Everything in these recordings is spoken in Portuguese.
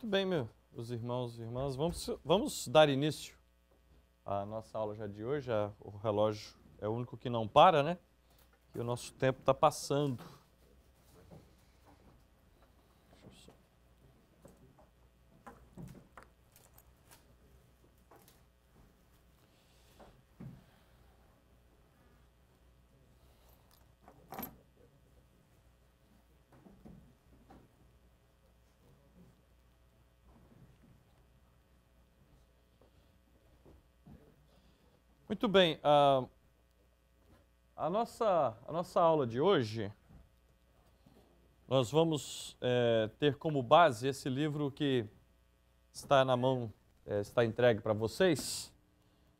Muito bem, meus irmãos e irmãs. Vamos, vamos dar início à nossa aula já de hoje. o relógio é o único que não para, né? E o nosso tempo está passando. Muito bem. Uh, a, nossa, a nossa aula de hoje, nós vamos é, ter como base esse livro que está na mão, é, está entregue para vocês,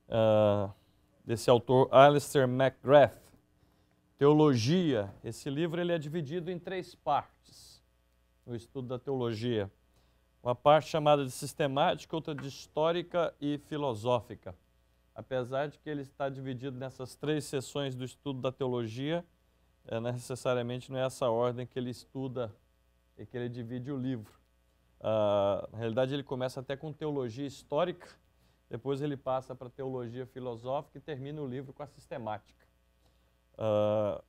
uh, desse autor Alistair McGrath, Teologia. Esse livro ele é dividido em três partes no estudo da teologia. Uma parte chamada de sistemática, outra de histórica e filosófica apesar de que ele está dividido nessas três sessões do estudo da teologia, é, né, necessariamente não é essa ordem que ele estuda e que ele divide o livro. Ah, na realidade, ele começa até com teologia histórica, depois ele passa para teologia filosófica e termina o livro com a sistemática. Ah,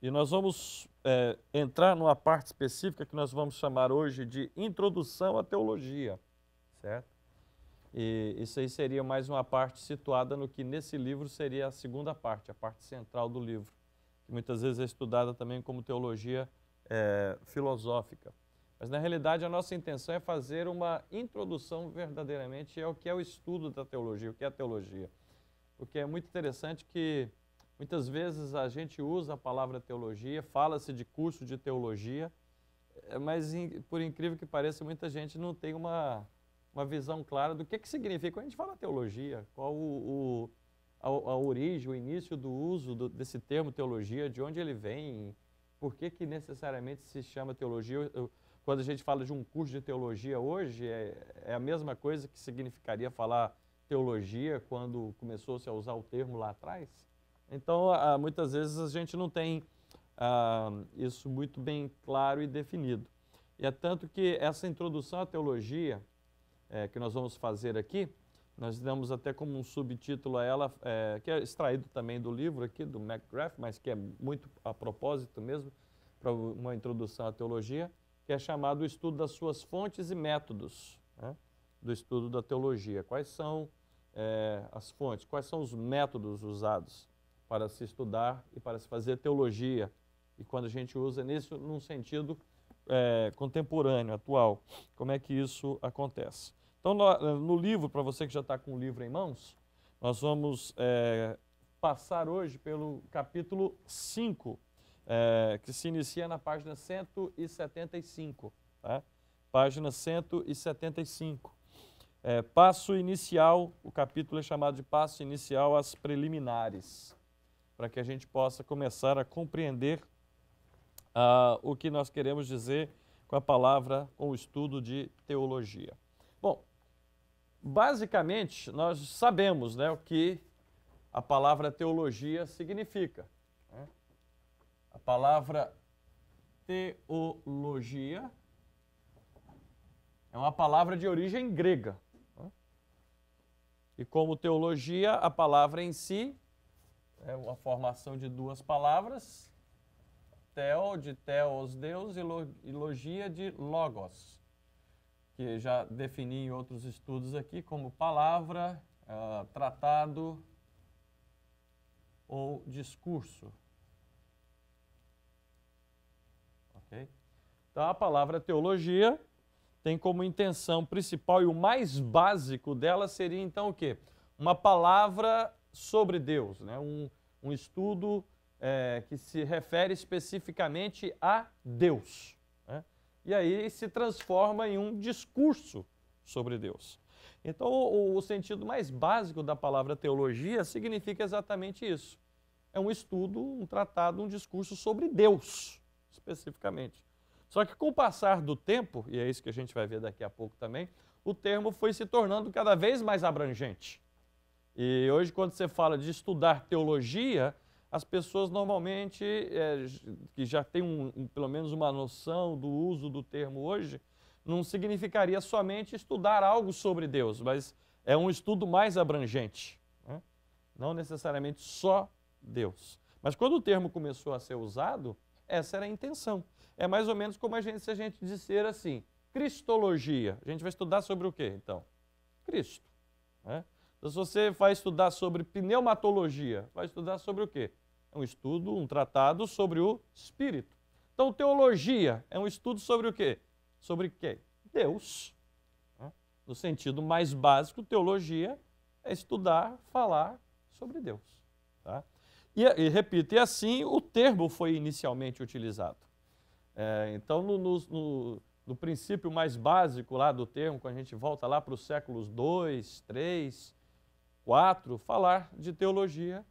e nós vamos é, entrar numa parte específica que nós vamos chamar hoje de introdução à teologia, certo? E isso aí seria mais uma parte situada no que nesse livro seria a segunda parte, a parte central do livro, que muitas vezes é estudada também como teologia é, filosófica. Mas na realidade a nossa intenção é fazer uma introdução verdadeiramente ao que é o estudo da teologia, o que é a teologia. Porque é muito interessante que muitas vezes a gente usa a palavra teologia, fala-se de curso de teologia, é, mas por incrível que pareça, muita gente não tem uma uma visão clara do que, que significa. Quando a gente fala teologia, qual o, o a, a, origem, o início do uso do, desse termo teologia, de onde ele vem, por que, que necessariamente se chama teologia. quando a gente fala de um curso de teologia hoje, é, é a mesma coisa que significaria falar teologia quando começou-se a usar o termo lá atrás? Então, muitas vezes a gente não tem ah, isso muito bem claro e definido. E é tanto que essa introdução à teologia, é, que nós vamos fazer aqui, nós damos até como um subtítulo a ela, é, que é extraído também do livro aqui, do McGrath, mas que é muito a propósito mesmo, para uma introdução à teologia, que é chamado o estudo das suas fontes e métodos, né? do estudo da teologia. Quais são é, as fontes, quais são os métodos usados para se estudar e para se fazer teologia? E quando a gente usa nisso num sentido é, contemporâneo, atual, como é que isso acontece? Então, no, eh, no livro, para você que já está com o livro em mãos, nós vamos é, passar hoje pelo capítulo 5, é, eh, que se inicia na página 175. Tá? Página 175. É, passo inicial, o capítulo é chamado de passo inicial às preliminares, para que a gente possa começar a compreender ah, o que nós queremos dizer com a palavra, com o estudo de teologia. Bom, Basicamente, nós sabemos né, o que a palavra teologia significa. Né? A palavra teologia é uma palavra de origem grega. Né? E como teologia, a palavra em si é uma formação de duas palavras, teo, de teos, Deus, e logia, de logos que já defini em outros estudos aqui, como palavra, uh, tratado ou discurso. Ok? Então, a palavra teologia tem como intenção principal e o mais básico dela seria, então, o quê? Uma palavra sobre Deus, né? um, um estudo é, que se refere especificamente a Deus. E aí se transforma em um discurso sobre Deus. Então, o, o sentido mais básico da palavra teologia significa exatamente isso. É um estudo, um tratado, um discurso sobre Deus, especificamente. Só que com o passar do tempo, e é isso que a gente vai ver daqui a pouco também, o termo foi se tornando cada vez mais abrangente. E hoje, quando você fala de estudar teologia, as pessoas normalmente, é, que já têm um, um, pelo menos uma noção do uso do termo hoje, não significaria somente estudar algo sobre Deus, mas é um estudo mais abrangente. Né? Não necessariamente só Deus. Mas quando o termo começou a ser usado, essa era a intenção. É mais ou menos como a gente, se a gente disser assim, Cristologia. A gente vai estudar sobre o que, então? Cristo. Né? Então, se você vai estudar sobre pneumatologia, vai estudar sobre o quê? É um estudo, um tratado sobre o espírito. Então, teologia é um estudo sobre o quê? Sobre quem? Deus. Né? No sentido mais básico, teologia é estudar, falar sobre Deus. Tá? E, e repito, e assim o termo foi inicialmente utilizado. É, então, no, no, no, princípio mais básico lá do termo, quando a gente volta lá para os séculos 2, 3, 4, falar de teologia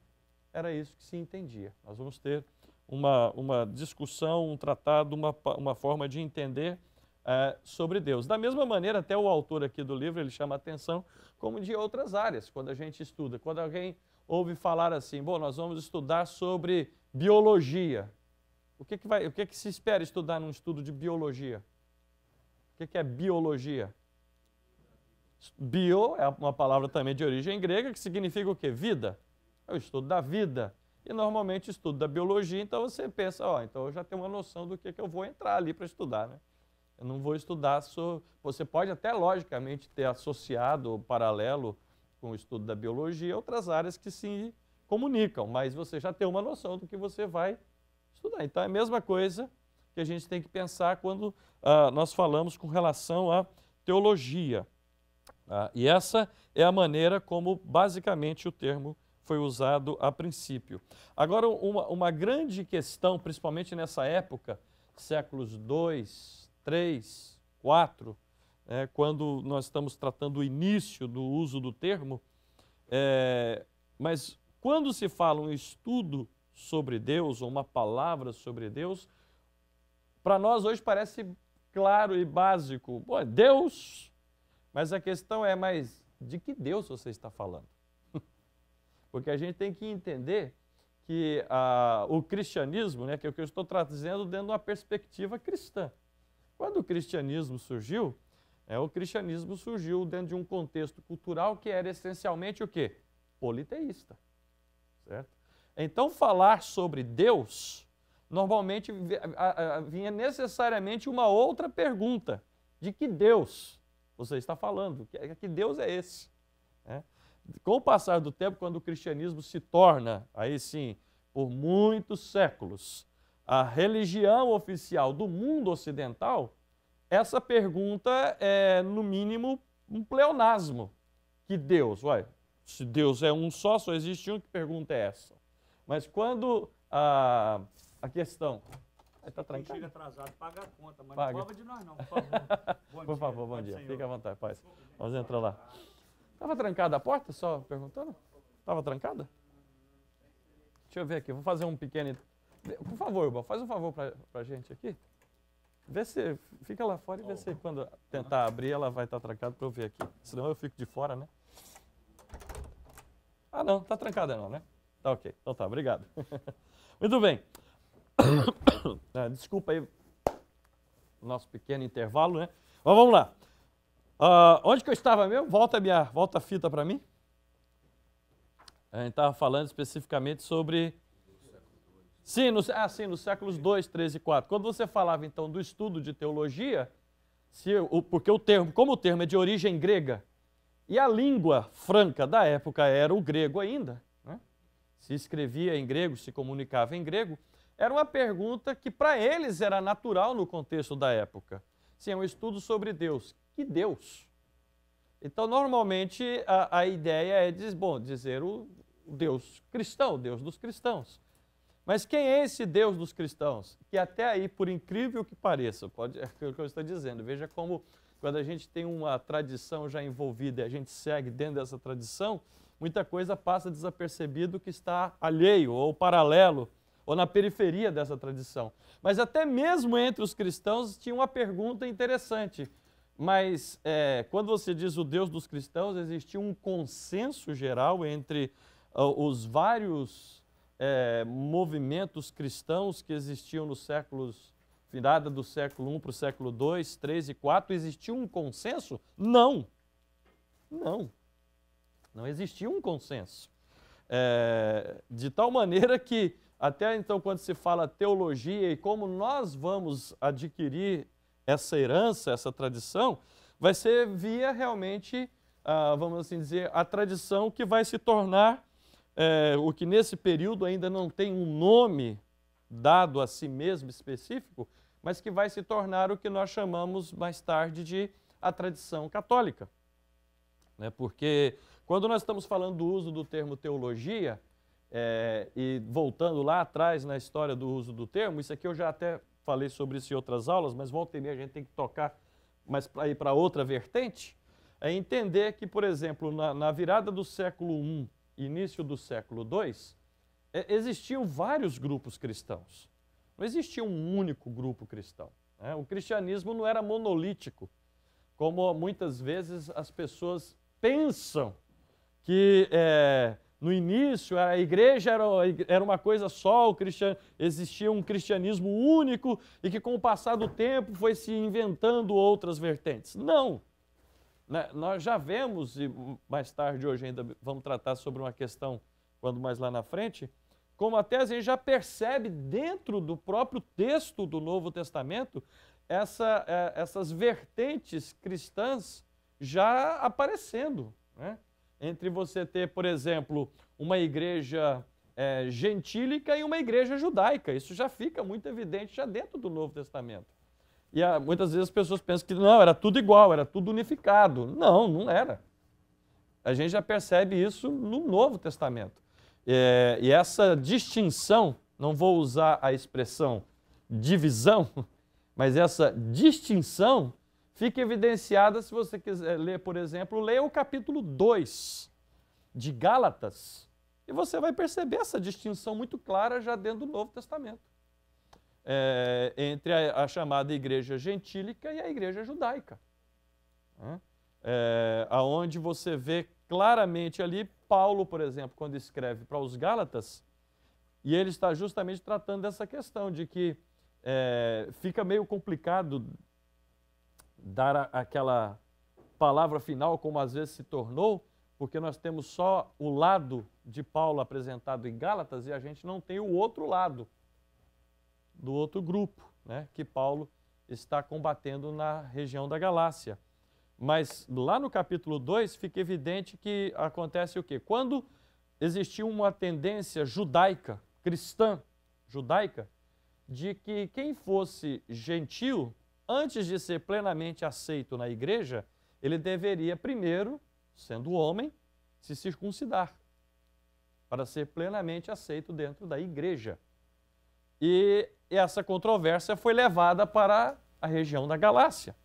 era isso que se entendia. Nós vamos ter uma, uma discussão, um tratado, uma, uma forma de entender é, sobre Deus. Da mesma maneira, até o autor aqui do livro, ele chama atenção como de outras áreas, quando a gente estuda. Quando alguém ouve falar assim, bom, nós vamos estudar sobre biologia. O que, que, vai, o que, que se espera estudar num estudo de biologia? O que, que é biologia? Bio é uma palavra também de origem grega que significa o quê? Vida. É o estudo da vida. E normalmente estudo da biologia, então você pensa, ó, oh, então eu já tenho uma noção do que, que eu vou entrar ali para estudar, né? Eu não vou estudar, so... você pode até logicamente ter associado paralelo com o estudo da biologia outras áreas que se comunicam, mas você já tem uma noção do que você vai estudar. Então é a mesma coisa que a gente tem que pensar quando uh, nós falamos com relação à teologia. Tá? e essa é a maneira como, basicamente, o termo foi usado a princípio. Agora, uma, uma grande questão, principalmente nessa época, séculos 2, 3, 4, quando nós estamos tratando o início do uso do termo, é, mas quando se fala um estudo sobre Deus, ou uma palavra sobre Deus, para nós hoje parece claro e básico. Bom, Deus mas a questão é, mas de que Deus você está falando? Porque a gente tem que entender que ah, o cristianismo, né, que é o que eu estou trazendo dentro de uma perspectiva cristã. Quando o cristianismo surgiu, é, o cristianismo surgiu dentro de um contexto cultural que era essencialmente o quê? Politeísta. Certo? Então, falar sobre Deus normalmente vinha necessariamente uma outra pergunta: de que Deus? Você está falando que, é, que Deus é esse. Né? Com o passar do tempo, quando o cristianismo se torna, aí sim, por muitos séculos, a religião oficial do mundo ocidental, essa pergunta é, no mínimo, um pleonasmo. Que Deus, ué, se Deus é um só, só existe um, que pergunta é essa? Mas quando a, a questão você tá trancado? Chega atrasado, paga a conta, mas paga. não cobra de nós não, por favor. Bom por favor, bom dia. Fique à vontade, paz. Vamos entrar lá. Tava trancada a porta, só perguntando? Tava trancada? Deixa eu ver aqui, vou fazer um pequeno... Por favor, Uba, faz um favor para a gente aqui. Vê se... Fica lá fora e vê oh. se quando tentar abrir ela vai estar tá trancada para eu ver aqui. Senão eu fico de fora, né? Ah, não, tá trancada não, né? Tá ok. Então tá, obrigado. Muito bem. Ah, desculpa aí o nosso pequeno intervalo, né? Mas vamos lá. Uh, onde que eu estava mesmo? Volta, minha, volta a fita para mim. A gente estava falando especificamente sobre... Sim, no, ah, sim, nos séculos 2, 3 e 4. Quando você falava, então, do estudo de teologia, se, o, porque o termo, como o termo é de origem grega, e a língua franca da época era o grego ainda, né? se escrevia em grego, se comunicava em grego, era uma pergunta que para eles era natural no contexto da época. Sim, é um estudo sobre Deus. Que Deus? Então, normalmente, a, a ideia é diz, bom, dizer o, o Deus cristão, o Deus dos cristãos. Mas quem é esse Deus dos cristãos? Que até aí, por incrível que pareça, pode, é o que eu estou dizendo. Veja como, quando a gente tem uma tradição já envolvida e a gente segue dentro dessa tradição, muita coisa passa desapercebido que está alheio ou paralelo ou na periferia dessa tradição. Mas até mesmo entre os cristãos tinha uma pergunta interessante. Mas é, quando você diz o Deus dos cristãos, existia um consenso geral entre uh, os vários é, movimentos cristãos que existiam nos séculos virada do século I para o século II, III e IV, existia um consenso? Não. Não. Não existia um consenso. É, de tal maneira que até então, quando se fala teologia e como nós vamos adquirir essa herança, essa tradição, vai ser via realmente, ah, vamos assim dizer, a tradição que vai se tornar é, o que nesse período ainda não tem um nome dado a si mesmo específico, mas que vai se tornar o que nós chamamos mais tarde de a tradição católica. Né? Porque quando nós estamos falando do uso do termo teologia, é, e voltando lá atrás na história do uso do termo, isso aqui eu já até falei sobre isso em outras aulas, mas volta e meia a gente tem que tocar mas para ir para outra vertente, é entender que, por exemplo, na, na virada do século I, início do século II, é, existiam vários grupos cristãos. Não existia um único grupo cristão. Né? O cristianismo não era monolítico, como muitas vezes as pessoas pensam que é, no início, a igreja era, uma coisa só, existia um cristianismo único e que, com o passar do tempo, foi se inventando outras vertentes. Não! Né? Nós já vemos, e mais tarde hoje ainda vamos tratar sobre uma questão, quando mais lá na frente, como até a gente já percebe dentro do próprio texto do Novo Testamento essa, é, essas vertentes cristãs já aparecendo. Né? entre você ter, por exemplo, uma igreja é, gentílica e uma igreja judaica. Isso já fica muito evidente já dentro do Novo Testamento. E muitas vezes as pessoas pensam que não, era tudo igual, era tudo unificado. Não, não era. A gente já percebe isso no Novo Testamento. É, e essa distinção, não vou usar a expressão divisão, mas essa distinção Fica evidenciada se você quiser ler, por exemplo, leia o capítulo 2 de Gálatas, e você vai perceber essa distinção muito clara já dentro do Novo Testamento. É, entre a, a, chamada igreja gentílica e a igreja judaica. Né? É, aonde você vê claramente ali, Paulo, por exemplo, quando escreve para os Gálatas, e ele está justamente tratando dessa questão de que é, fica meio complicado dar a, aquela palavra final, como às vezes se tornou, porque nós temos só o lado de Paulo apresentado em Gálatas e a gente não tem o outro lado do outro grupo, né, que Paulo está combatendo na região da Galácia. Mas lá no capítulo 2 fica evidente que acontece o quê? Quando existiu uma tendência judaica, cristã, judaica, de que quem fosse gentil antes de ser plenamente aceito na igreja, ele deveria primeiro, sendo homem, se circuncidar para ser plenamente aceito dentro da igreja. E essa controvérsia foi levada para a região da Galácia.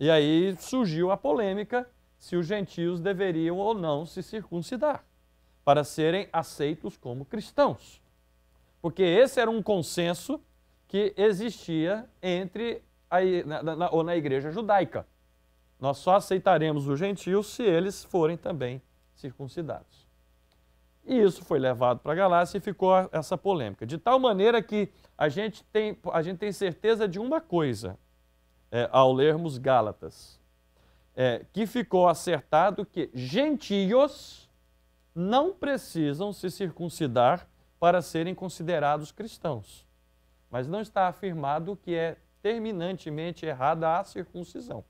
E aí surgiu a polêmica se os gentios deveriam ou não se circuncidar para serem aceitos como cristãos. Porque esse era um consenso que existia entre na, na, ou na igreja judaica. Nós só aceitaremos os gentios se eles forem também circuncidados. E isso foi levado para a Galácia e ficou essa polêmica. De tal maneira que a gente tem, a gente tem certeza de uma coisa é, ao lermos Gálatas, é, que ficou acertado que gentios não precisam se circuncidar para serem considerados cristãos. Mas não está afirmado que é terminantemente errada a circuncisão.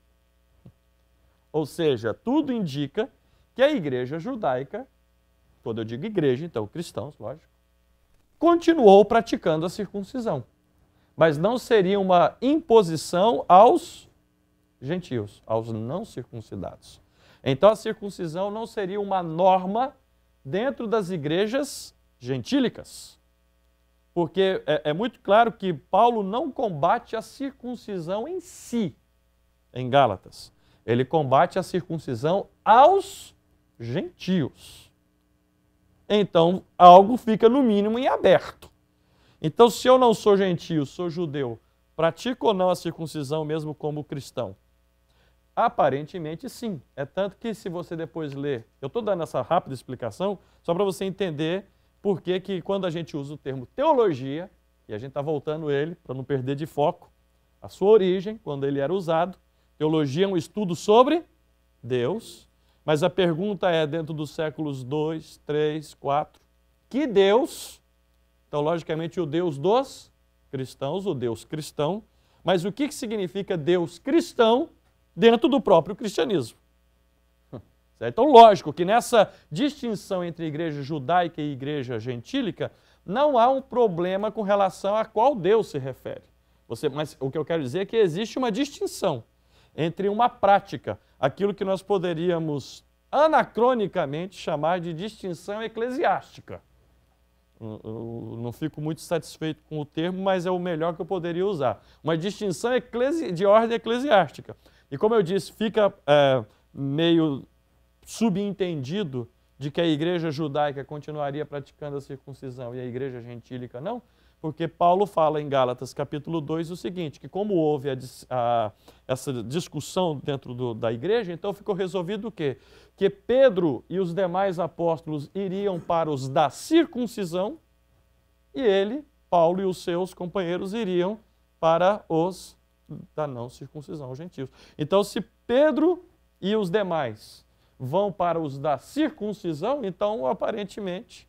Ou seja, tudo indica que a igreja judaica, quando eu digo igreja, então cristãos, lógico, continuou praticando a circuncisão. Mas não seria uma imposição aos gentios, aos não circuncidados. Então a circuncisão não seria uma norma dentro das igrejas gentílicas. Porque é, é muito claro que Paulo não combate a circuncisão em si, em Gálatas. Ele combate a circuncisão aos gentios. Então, algo fica no mínimo em aberto. Então, se eu não sou gentio, sou judeu, pratico ou não a circuncisão mesmo como cristão? Aparentemente sim. É tanto que se você depois ler, eu estou dando essa rápida explicação só para você entender por que, que quando a gente usa o termo teologia, e a gente está voltando ele para não perder de foco, a sua origem, quando ele era usado, teologia é um estudo sobre Deus, mas a pergunta é, dentro dos séculos 2, 3, 4, que Deus, então logicamente o Deus dos cristãos, o Deus cristão, mas o que significa Deus cristão dentro do próprio cristianismo? Certo? Então, lógico que nessa distinção entre igreja judaica e igreja gentílica, não há um problema com relação a qual Deus se refere. Você, mas o que eu quero dizer é que existe uma distinção entre uma prática, aquilo que nós poderíamos anacronicamente chamar de distinção eclesiástica. Eu não fico muito satisfeito com o termo, mas é o melhor que eu poderia usar. Uma distinção de ordem eclesiástica. E como eu disse, fica é, meio subentendido de que a igreja judaica continuaria praticando a circuncisão e a igreja gentílica não? Porque Paulo fala em Gálatas capítulo 2 o seguinte, que como houve a, a, essa discussão dentro do, da igreja, então ficou resolvido o quê? Que Pedro e os demais apóstolos iriam para os da circuncisão e ele, Paulo e os seus companheiros iriam para os da não circuncisão, os gentios. Então se Pedro e os demais vão para os da circuncisão, então aparentemente,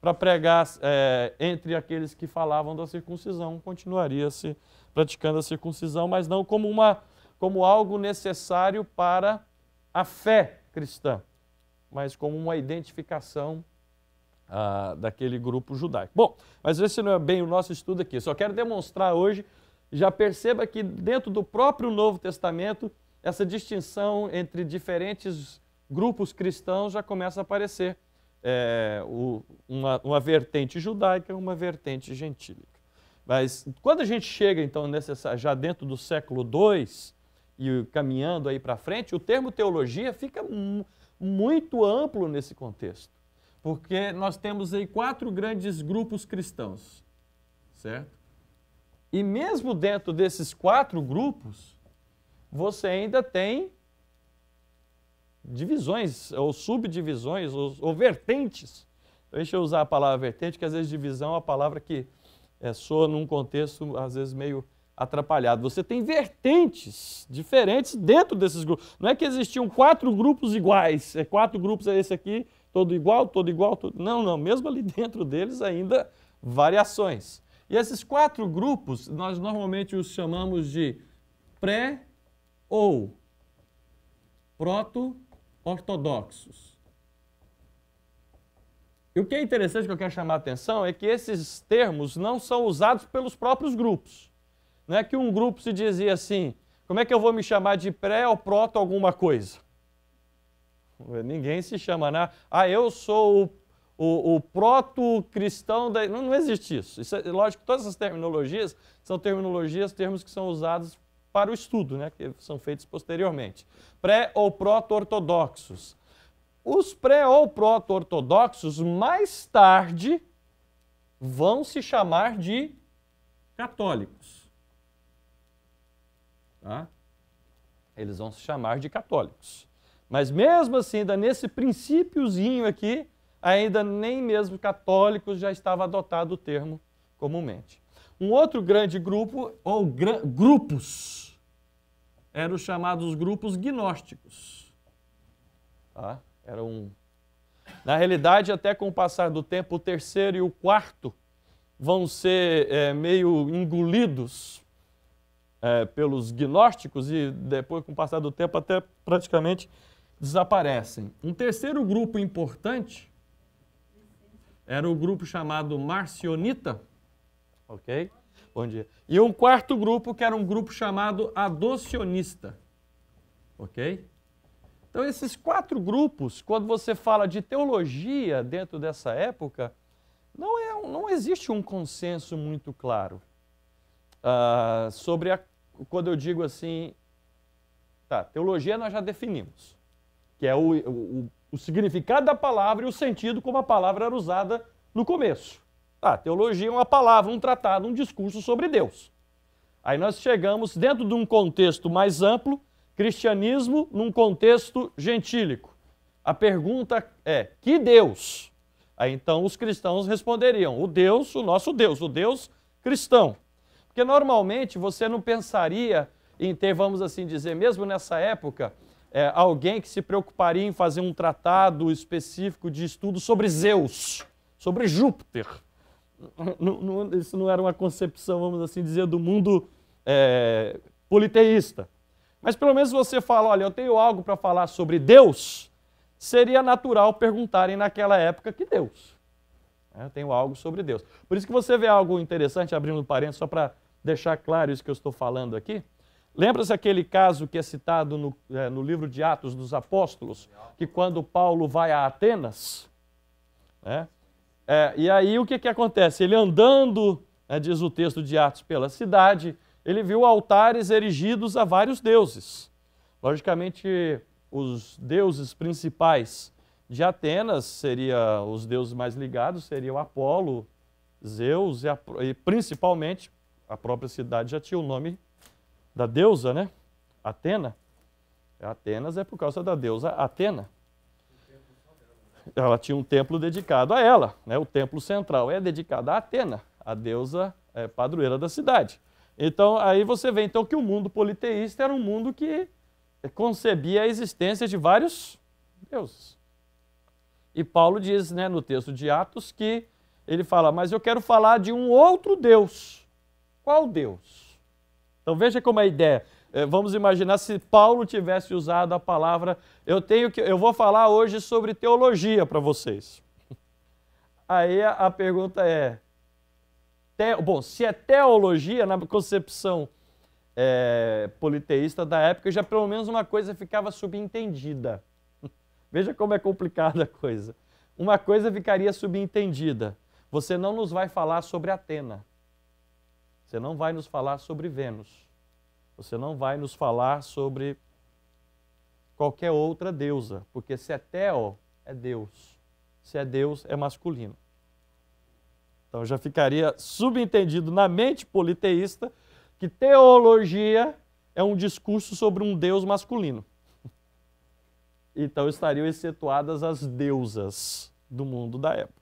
para pregar é, entre aqueles que falavam da circuncisão, continuaria-se praticando a circuncisão, mas não como, uma, como algo necessário para a fé cristã, mas como uma identificação ah, daquele grupo judaico. Bom, mas esse não é bem o nosso estudo aqui. Só quero demonstrar hoje, já perceba que dentro do próprio Novo Testamento, essa distinção entre diferentes grupos cristãos já começa a aparecer é, o, uma, uma vertente judaica e uma vertente gentílica. Mas quando a gente chega, então, nessa, já dentro do século II e caminhando aí para frente, o termo teologia fica muito amplo nesse contexto, porque nós temos aí quatro grandes grupos cristãos, certo? E mesmo dentro desses quatro grupos, você ainda tem divisões ou subdivisões ou, ou vertentes. Então, deixa eu usar a palavra vertente, que às vezes divisão é uma palavra que é, soa num contexto às vezes meio atrapalhado. Você tem vertentes diferentes dentro desses grupos. Não é que existiam quatro grupos iguais, é quatro grupos é esse aqui, todo igual, todo igual, todo... não, não, mesmo ali dentro deles ainda variações. E esses quatro grupos, nós normalmente os chamamos de pré ou proto ortodoxos. E o que é interessante que eu quero chamar a atenção é que esses termos não são usados pelos próprios grupos. Não é que um grupo se dizia assim, como é que eu vou me chamar de pré ou proto alguma coisa? Ninguém se chama, né? Ah, eu sou o, o, o proto-cristão da... Não, não existe isso. isso é, lógico, todas essas terminologias são terminologias, termos que são usados para o estudo, né, que são feitos posteriormente. Pré ou proto-ortodoxos. Os pré ou proto-ortodoxos, mais tarde, vão se chamar de católicos. Tá? Eles vão se chamar de católicos. Mas mesmo assim, ainda nesse princípiozinho aqui, ainda nem mesmo católicos já estava adotado o termo comumente. Um outro grande grupo, ou grupos, eram os chamados grupos gnósticos. Tá? Era um... Na realidade, até com o passar do tempo, o terceiro e o quarto vão ser é, meio engolidos é, pelos gnósticos e depois, com o passar do tempo, até praticamente desaparecem. Um terceiro grupo importante era o grupo chamado Marcionita, ok? Bom dia. E um quarto grupo, que era um grupo chamado adocionista. Ok? Então, esses quatro grupos, quando você fala de teologia dentro dessa época, não, é, não existe um consenso muito claro uh, sobre a, quando eu digo assim. Tá, teologia nós já definimos, que é o, o, o significado da palavra e o sentido como a palavra era usada no começo. Ah, teologia é uma palavra, um tratado, um discurso sobre Deus. Aí nós chegamos dentro de um contexto mais amplo, cristianismo num contexto gentílico. A pergunta é: que Deus? Aí então os cristãos responderiam: o Deus, o nosso Deus, o Deus cristão. Porque normalmente você não pensaria em ter, vamos assim dizer, mesmo nessa época, é, alguém que se preocuparia em fazer um tratado específico de estudo sobre Zeus, sobre Júpiter não, não, isso não era uma concepção, vamos assim dizer, do mundo é, politeísta. Mas pelo menos você fala, olha, eu tenho algo para falar sobre Deus, seria natural perguntarem naquela época que Deus. Né? Eu tenho algo sobre Deus. Por isso que você vê algo interessante, abrindo um parênteses, só para deixar claro isso que eu estou falando aqui. Lembra-se aquele caso que é citado no, é, no, livro de Atos dos Apóstolos, que quando Paulo vai a Atenas, né, é, e aí o que, que acontece? Ele andando, né, diz o texto de Atos, pela cidade, ele viu altares erigidos a vários deuses. Logicamente, os deuses principais de Atenas seria os deuses mais ligados seriam Apolo, Zeus e, a, e principalmente a própria cidade já tinha o nome da deusa, né? Atena. Atenas é por causa da deusa Atena ela tinha um templo dedicado a ela, né? o templo central é dedicado a Atena, a deusa é, padroeira da cidade. Então, aí você vê então que o mundo politeísta era um mundo que concebia a existência de vários deuses. E Paulo diz né, no texto de Atos que ele fala, mas eu quero falar de um outro Deus. Qual Deus? Então veja como a ideia é, vamos imaginar se Paulo tivesse usado a palavra, eu tenho que eu vou falar hoje sobre teologia para vocês. Aí a, pergunta é, te, bom, se é teologia na concepção é, politeísta da época, já pelo menos uma coisa ficava subentendida. Veja como é complicada a coisa. Uma coisa ficaria subentendida. Você não nos vai falar sobre Atena. Você não vai nos falar sobre Vênus você não vai nos falar sobre qualquer outra deusa, porque se é Theo, é Deus. Se é Deus, é masculino. Então já ficaria subentendido na mente politeísta que teologia é um discurso sobre um Deus masculino. Então estariam excetuadas as deusas do mundo da época.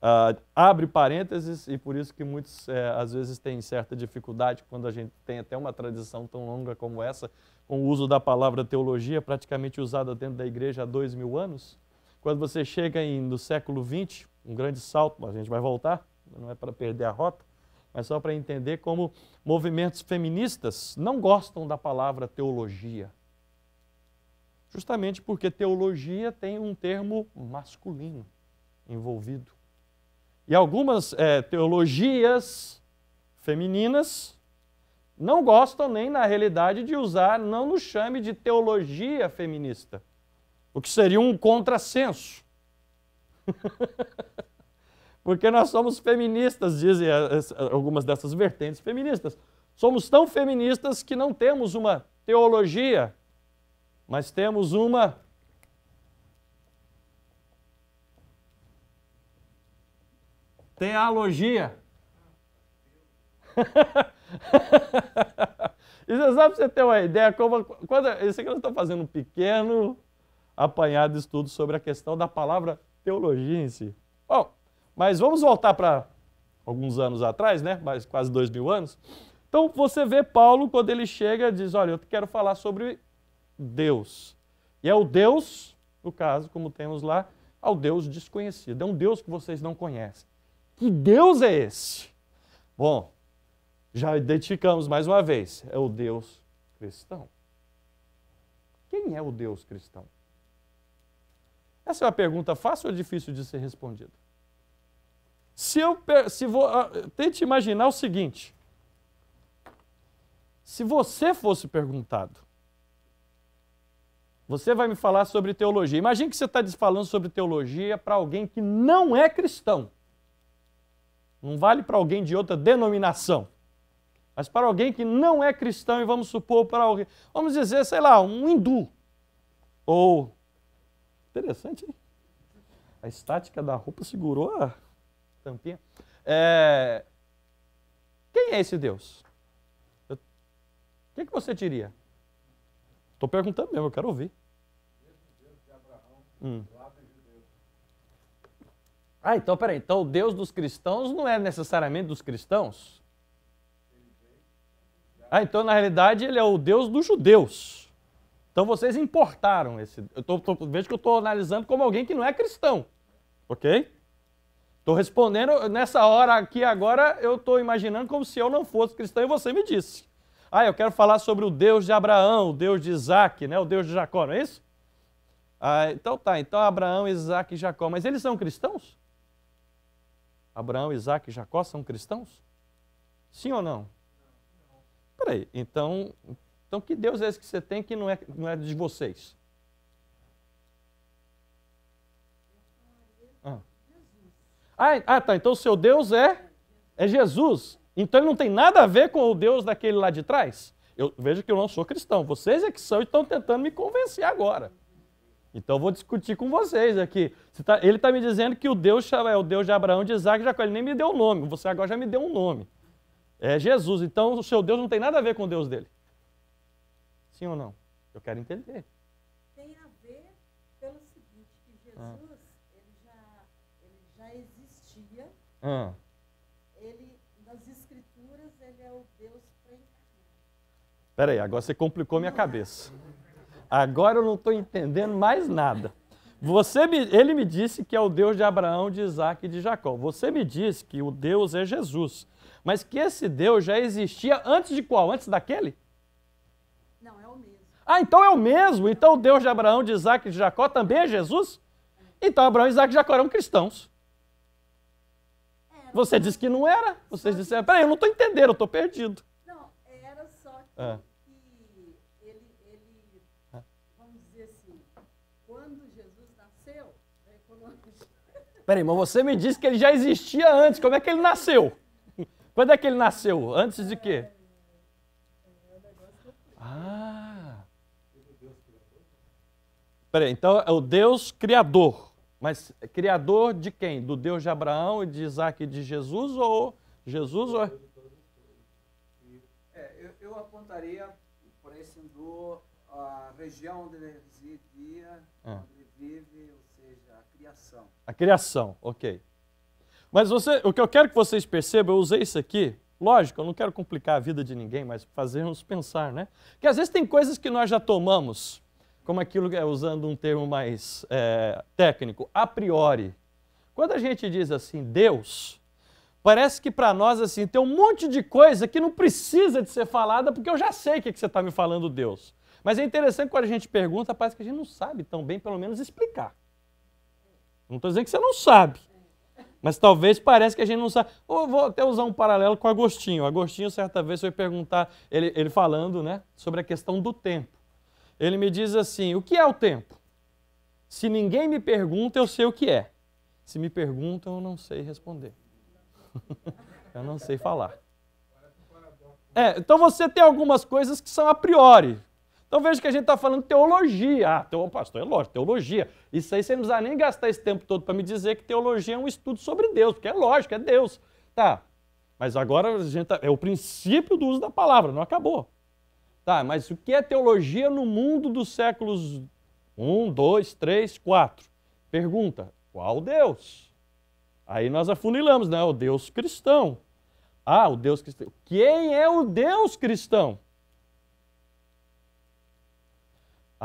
Uh, abre parênteses, e por isso que muitos é, às vezes têm certa dificuldade quando a gente tem até uma tradição tão longa como essa, com o uso da palavra teologia, praticamente usada dentro da igreja há dois mil anos. Quando você chega em, no século XX, um grande salto, a gente vai voltar, não é para perder a rota, mas só para entender como movimentos feministas não gostam da palavra teologia. Justamente porque teologia tem um termo masculino envolvido. E algumas é, teologias femininas não gostam nem, na realidade, de usar, não nos chame de teologia feminista, o que seria um contrassenso. Porque nós somos feministas, dizem é, é, algumas dessas vertentes feministas. Somos tão feministas que não temos uma teologia, mas temos uma Teologia. é já para você ter uma ideia, como, quando, isso aqui nós estamos fazendo um pequeno apanhado de estudo sobre a questão da palavra teologia em si. Bom, mas vamos voltar para alguns anos atrás, né? Mais quase dois mil anos. Então você vê Paulo quando ele chega diz: Olha, eu quero falar sobre Deus. E é o Deus, no caso, como temos lá, ao Deus desconhecido. É um Deus que vocês não conhecem. Que Deus é esse? Bom, já identificamos mais uma vez, é o Deus cristão. Quem é o Deus cristão? Essa é uma pergunta fácil ou difícil de ser respondida? Se eu se vou, ah, tente imaginar o seguinte: se você fosse perguntado, você vai me falar sobre teologia. Imagine que você está falando sobre teologia para alguém que não é cristão. Não vale para alguém de outra denominação. Mas para alguém que não é cristão, e vamos supor para alguém, vamos dizer, sei lá, um hindu. Ou. Interessante, hein? A estática da roupa segurou a tampinha. É... Quem é esse Deus? Eu... O que, que você diria? Estou perguntando mesmo, eu quero ouvir. Deus de Abraão, hum. Ah, então peraí, então o Deus dos cristãos não é necessariamente dos cristãos? Ah, então na realidade ele é o Deus dos judeus. Então vocês importaram esse. Eu tô, tô vejo que eu estou analisando como alguém que não é cristão. Ok? Estou respondendo, nessa hora aqui agora, eu estou imaginando como se eu não fosse cristão e você me disse. Ah, eu quero falar sobre o Deus de Abraão, o Deus de Isaac, né? o Deus de Jacó, não é isso? Ah, então tá, então Abraão, Isaac e Jacó, mas eles são cristãos? Abraão, Isaac e Jacó são cristãos? Sim ou não? Peraí, então, então que Deus é esse que você tem que não é, não é de vocês? Ah. ah. ah, tá, então o seu Deus é, é Jesus. Então ele não tem nada a ver com o Deus daquele lá de trás? Eu vejo que eu não sou cristão. Vocês é que são e estão tentando me convencer agora. Então eu vou discutir com vocês aqui. Você tá, ele está me dizendo que o Deus é o Deus de Abraão, de Isaac e Jacó. Ele nem me deu o um nome, você agora já me deu um nome. É Jesus. Então o seu Deus não tem nada a ver com o Deus dele. Sim ou não? Eu quero entender. Tem a ver pelo seguinte, que ah. Jesus ah. ele já, ele já existia. Ah. Ele, nas escrituras, ele é o Deus Peraí, agora você complicou minha é. cabeça agora eu não estou entendendo mais nada. Você me, ele me disse que é o Deus de Abraão, de Isaac e de Jacó. Você me disse que o Deus é Jesus, mas que esse Deus já existia antes de qual? Antes daquele? Não, é o mesmo. Ah, então é o mesmo. Então o Deus de Abraão, de Isaac e de Jacó também é Jesus? Então Abraão, Isaac e Jacó eram cristãos. Você disse que não era. Vocês disseram, peraí, eu não estou entendendo, eu estou perdido. Não, era só que... É. Peraí, mas você me disse que ele já existia antes. Como é que ele nasceu? Quando é que ele nasceu? Antes de quê? Ah. Peraí, então é o Deus criador. Mas criador de quem? Do Deus de Abraão e de Isaac e de Jesus ou Jesus ou é, é eu, eu apontaria por esse a região onde ele residia, ah. onde ele vive, a criação, ok. Mas você, o que eu quero que vocês percebam, eu usei isso aqui, lógico, eu não quero complicar a vida de ninguém, mas fazermos pensar, né? Que às vezes tem coisas que nós já tomamos, como aquilo que é usando um termo mais é, técnico, a priori. Quando a gente diz assim, Deus, parece que para nós assim tem um monte de coisa que não precisa de ser falada, porque eu já sei o que, é que você está me falando, Deus. Mas é interessante quando a gente pergunta, parece que a gente não sabe tão bem, pelo menos, explicar. Não estou dizendo que você não sabe. Mas talvez parece que a gente não sabe. vou até usar um paralelo com Agostinho. Agostinho, certa vez, foi perguntar, ele, ele falando né, sobre a questão do tempo. Ele me diz assim: o que é o tempo? Se ninguém me pergunta, eu sei o que é. Se me perguntam, eu não sei responder. eu não sei falar. É, então você tem algumas coisas que são a priori. Então veja que a gente está falando teologia. Ah, teu, pastor, é lógico, teologia. Isso aí você não precisa nem gastar esse tempo todo para me dizer que teologia é um estudo sobre Deus, porque é lógico, é Deus. Tá, mas agora a gente tá, é o princípio do uso da palavra, não acabou. Tá, mas o que é teologia no mundo dos séculos 1, 2, 3, 4? Pergunta, qual Deus? Aí nós afunilamos, né? O Deus cristão. Ah, o Deus cristão. Quem é o Deus cristão?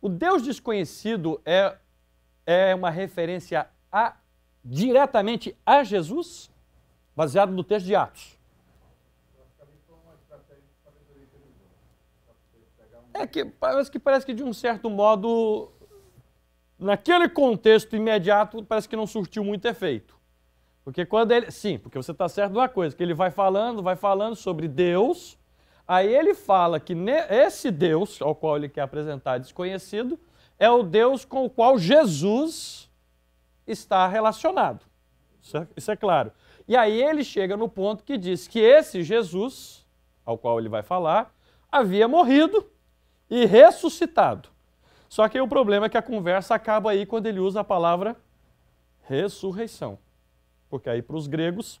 O Deus desconhecido é, é uma referência a, diretamente a Jesus, baseado no texto de Atos. É que parece que parece que de um certo modo, naquele contexto imediato, parece que não surtiu muito efeito. Porque quando ele. Sim, porque você está certo de uma coisa, que ele vai falando, vai falando sobre Deus, Aí ele fala que esse Deus ao qual ele quer apresentar desconhecido é o Deus com o qual Jesus está relacionado. Isso é, isso é claro. E aí ele chega no ponto que diz que esse Jesus, ao qual ele vai falar, havia morrido e ressuscitado. Só que o problema é que a conversa acaba aí quando ele usa a palavra ressurreição. Porque aí para os gregos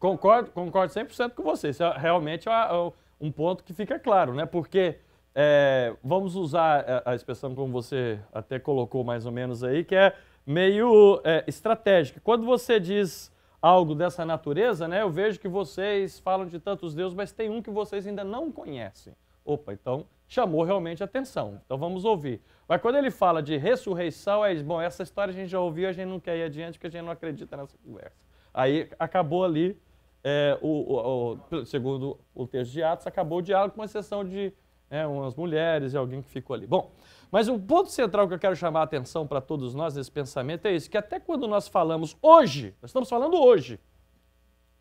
Concordo, concordo 100% com você. Isso é realmente é é um ponto que fica claro, né? Porque é, vamos usar a expressão como você até colocou mais ou menos aí, que é meio é, estratégica. Quando você diz algo dessa natureza, né? Eu vejo que vocês falam de tantos deuses, mas tem um que vocês ainda não conhecem. Opa, então chamou realmente atenção. Então vamos ouvir. Mas quando ele fala de ressurreição, é bom, essa história a gente já ouviu, a gente não quer ir adiante porque a gente não acredita nessa conversa. Aí acabou ali é, o, o, o, segundo o texto de Atos, acabou o diálogo com exceção de né, umas mulheres e alguém que ficou ali. Bom, mas o ponto central que eu quero chamar a atenção para todos nós nesse pensamento é isso, que até quando nós falamos hoje, nós estamos falando hoje,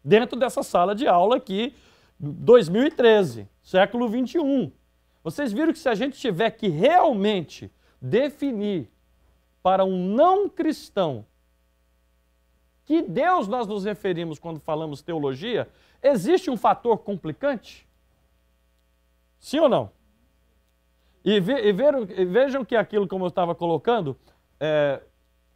dentro dessa sala de aula aqui, 2013, século 21. Vocês viram que se a gente tiver que realmente definir para um não cristão que Deus nós nos referimos quando falamos teologia, existe um fator complicante? Sim ou não? E, ve, e, ver, e vejam que aquilo como eu estava colocando, é,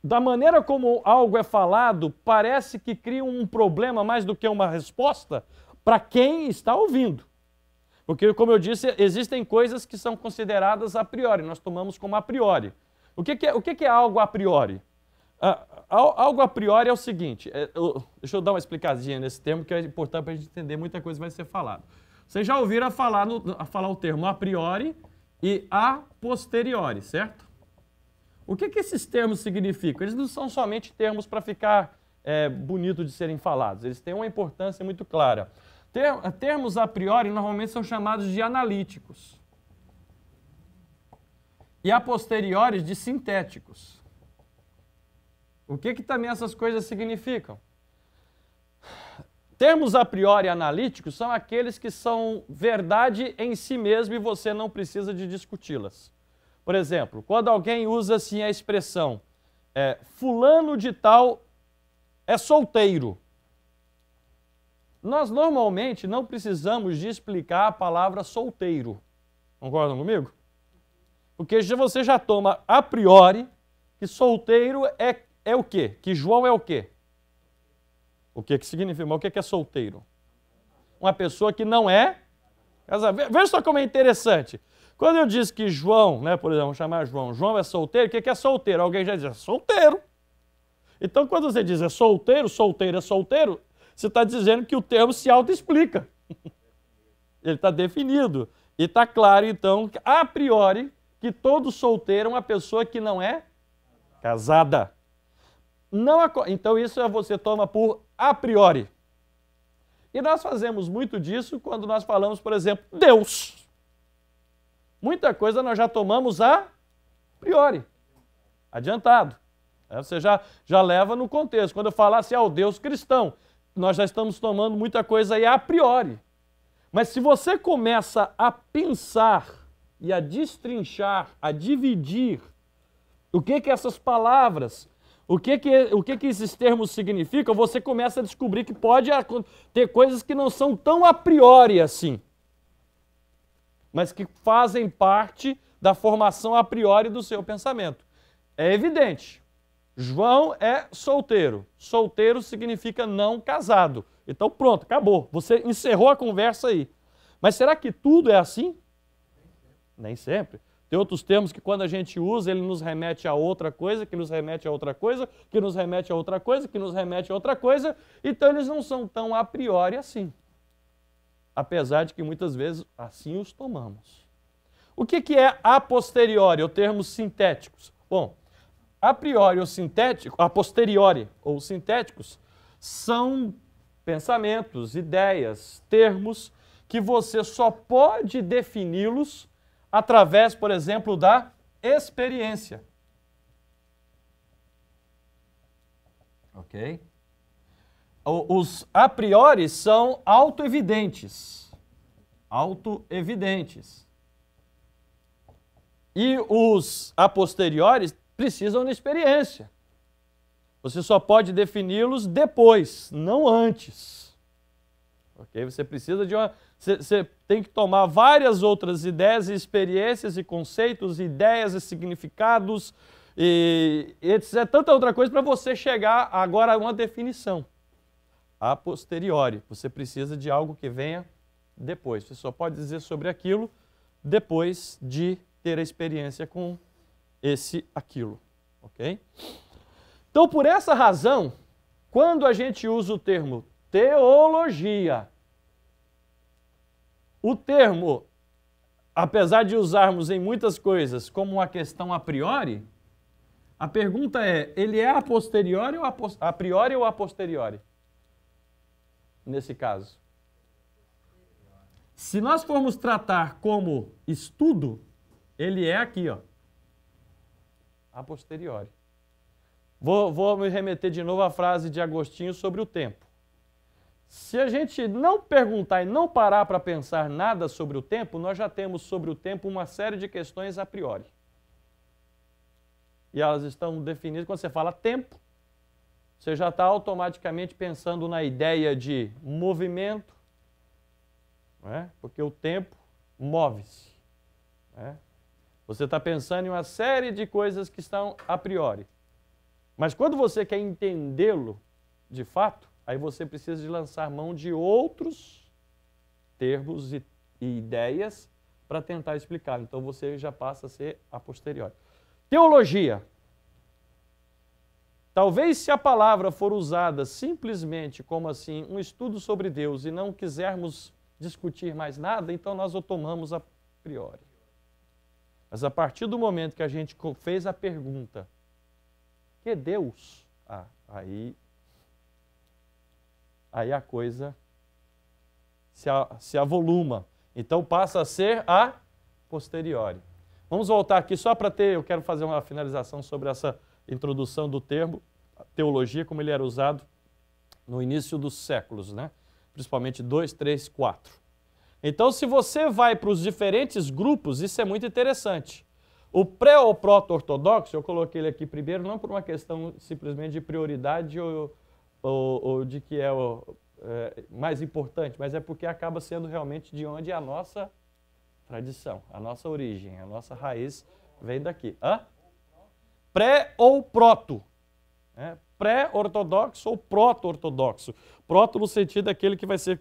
da maneira como algo é falado, parece que cria um problema mais do que uma resposta para quem está ouvindo. Porque, como eu disse, existem coisas que são consideradas a priori, nós tomamos como a priori. O que, que é, o que, que é algo a priori? Ah, algo a priori é o seguinte: é, eu, deixa eu dar uma explicadinha nesse termo que é importante para a gente entender muita coisa vai ser falada. Vocês já ouviram falar, no, a falar o termo a priori e a posteriori, certo? O que, que esses termos significam? Eles não são somente termos para ficar é, bonito de serem falados, eles têm uma importância muito clara. termos a priori normalmente são chamados de analíticos e a posteriori de sintéticos. O que, que também essas coisas significam? Termos a priori analíticos são aqueles que são verdade em si mesmo e você não precisa de discuti-las. Por exemplo, quando alguém usa assim a expressão é, fulano de tal é solteiro. Nós normalmente não precisamos de explicar a palavra solteiro. Concordam comigo? Porque você já toma a priori que solteiro é é o quê? Que João é o quê? O que que significa? Mas o que que é solteiro? Uma pessoa que não é casada. Veja só como é interessante. Quando eu disse que João, né, por exemplo, chamar João, João é solteiro, o que, que é solteiro? Alguém já diz, é solteiro. Então, quando você diz é solteiro, solteiro é solteiro, você está dizendo que o termo se auto-explica. Ele está definido. E está claro, então, a priori, que todo solteiro é uma pessoa que não é casada não Então isso é você toma por a priori. E nós fazemos muito disso quando nós falamos, por exemplo, Deus. Muita coisa nós já tomamos a priori, adiantado. É, você já, já leva no contexto. Quando eu falasse assim, ao ah, Deus cristão, nós já estamos tomando muita coisa aí a priori. Mas se você começa a pensar e a destrinchar, a dividir o que que essas palavras o que que, o que que esses termos significam? Você começa a descobrir que pode ter coisas que não são tão a priori assim, mas que fazem parte da formação a priori do seu pensamento. É evidente. João é solteiro. Solteiro significa não casado. Então pronto, acabou. Você encerrou a conversa aí. Mas será que tudo é assim? Nem sempre. Nem sempre. Tem outros termos que quando a gente usa, ele nos remete a outra coisa, que nos remete a outra coisa, que nos remete a outra coisa, que nos remete a outra coisa. Então eles não são tão a priori assim. Apesar de que muitas vezes assim os tomamos. O que, que é a posteriori, ou termos sintéticos? Bom, a priori ou sintético, a posteriori ou sintéticos são pensamentos, ideias, termos que você só pode defini-los através, por exemplo, da experiência. Ok? Os a priori são autoevidentes. Autoevidentes. E os a posteriori precisam de experiência. Você só pode defini-los depois, não antes. Ok? Você precisa de uma você tem que tomar várias outras ideias e experiências e conceitos, ideias e significados, e, e etc. É tanta outra coisa para você chegar agora a uma definição. A posteriori, você precisa de algo que venha depois. Você só pode dizer sobre aquilo depois de ter a experiência com esse aquilo, ok? Então, por essa razão, quando a gente usa o termo teologia, o termo, apesar de usarmos em muitas coisas como uma questão a priori, a pergunta é, ele é a posteriori ou a, a priori ou a posteriori? Nesse caso. Se nós formos tratar como estudo, ele é aqui, ó. A posteriori. Vou, vou me remeter de novo à frase de Agostinho sobre o tempo. Se a gente não perguntar e não parar para pensar nada sobre o tempo, nós já temos sobre o tempo uma série de questões a priori. E elas estão definidas, quando você fala tempo, você já está automaticamente pensando na ideia de movimento, né? porque o tempo move-se. Né? Você está pensando em uma série de coisas que estão a priori. Mas quando você quer entendê-lo de fato, aí você precisa de lançar mão de outros termos e, e ideias para tentar explicar. Então você já passa a ser a posteriori. Teologia. Talvez se a palavra for usada simplesmente como assim, um estudo sobre Deus e não quisermos discutir mais nada, então nós o tomamos a priori. Mas a partir do momento que a gente fez a pergunta, que Deus? Ah, aí aí a coisa se, a, se avoluma. Então passa a ser a posteriori. Vamos voltar aqui só para ter, eu quero fazer uma finalização sobre essa introdução do termo teologia, como ele era usado no início dos séculos, né? principalmente 2, 3, 4. Então, se você vai para os diferentes grupos, isso é muito interessante. O pré ou proto-ortodoxo, eu coloquei ele aqui primeiro, não por uma questão simplesmente de prioridade ou ou, ou de que é o é, mais importante, mas é porque acaba sendo realmente de onde a nossa tradição, a nossa origem, a nossa raiz vem daqui. Hã? Pré ou proto. É, Pré-ortodoxo ou proto-ortodoxo. Proto no sentido daquele que vai ser.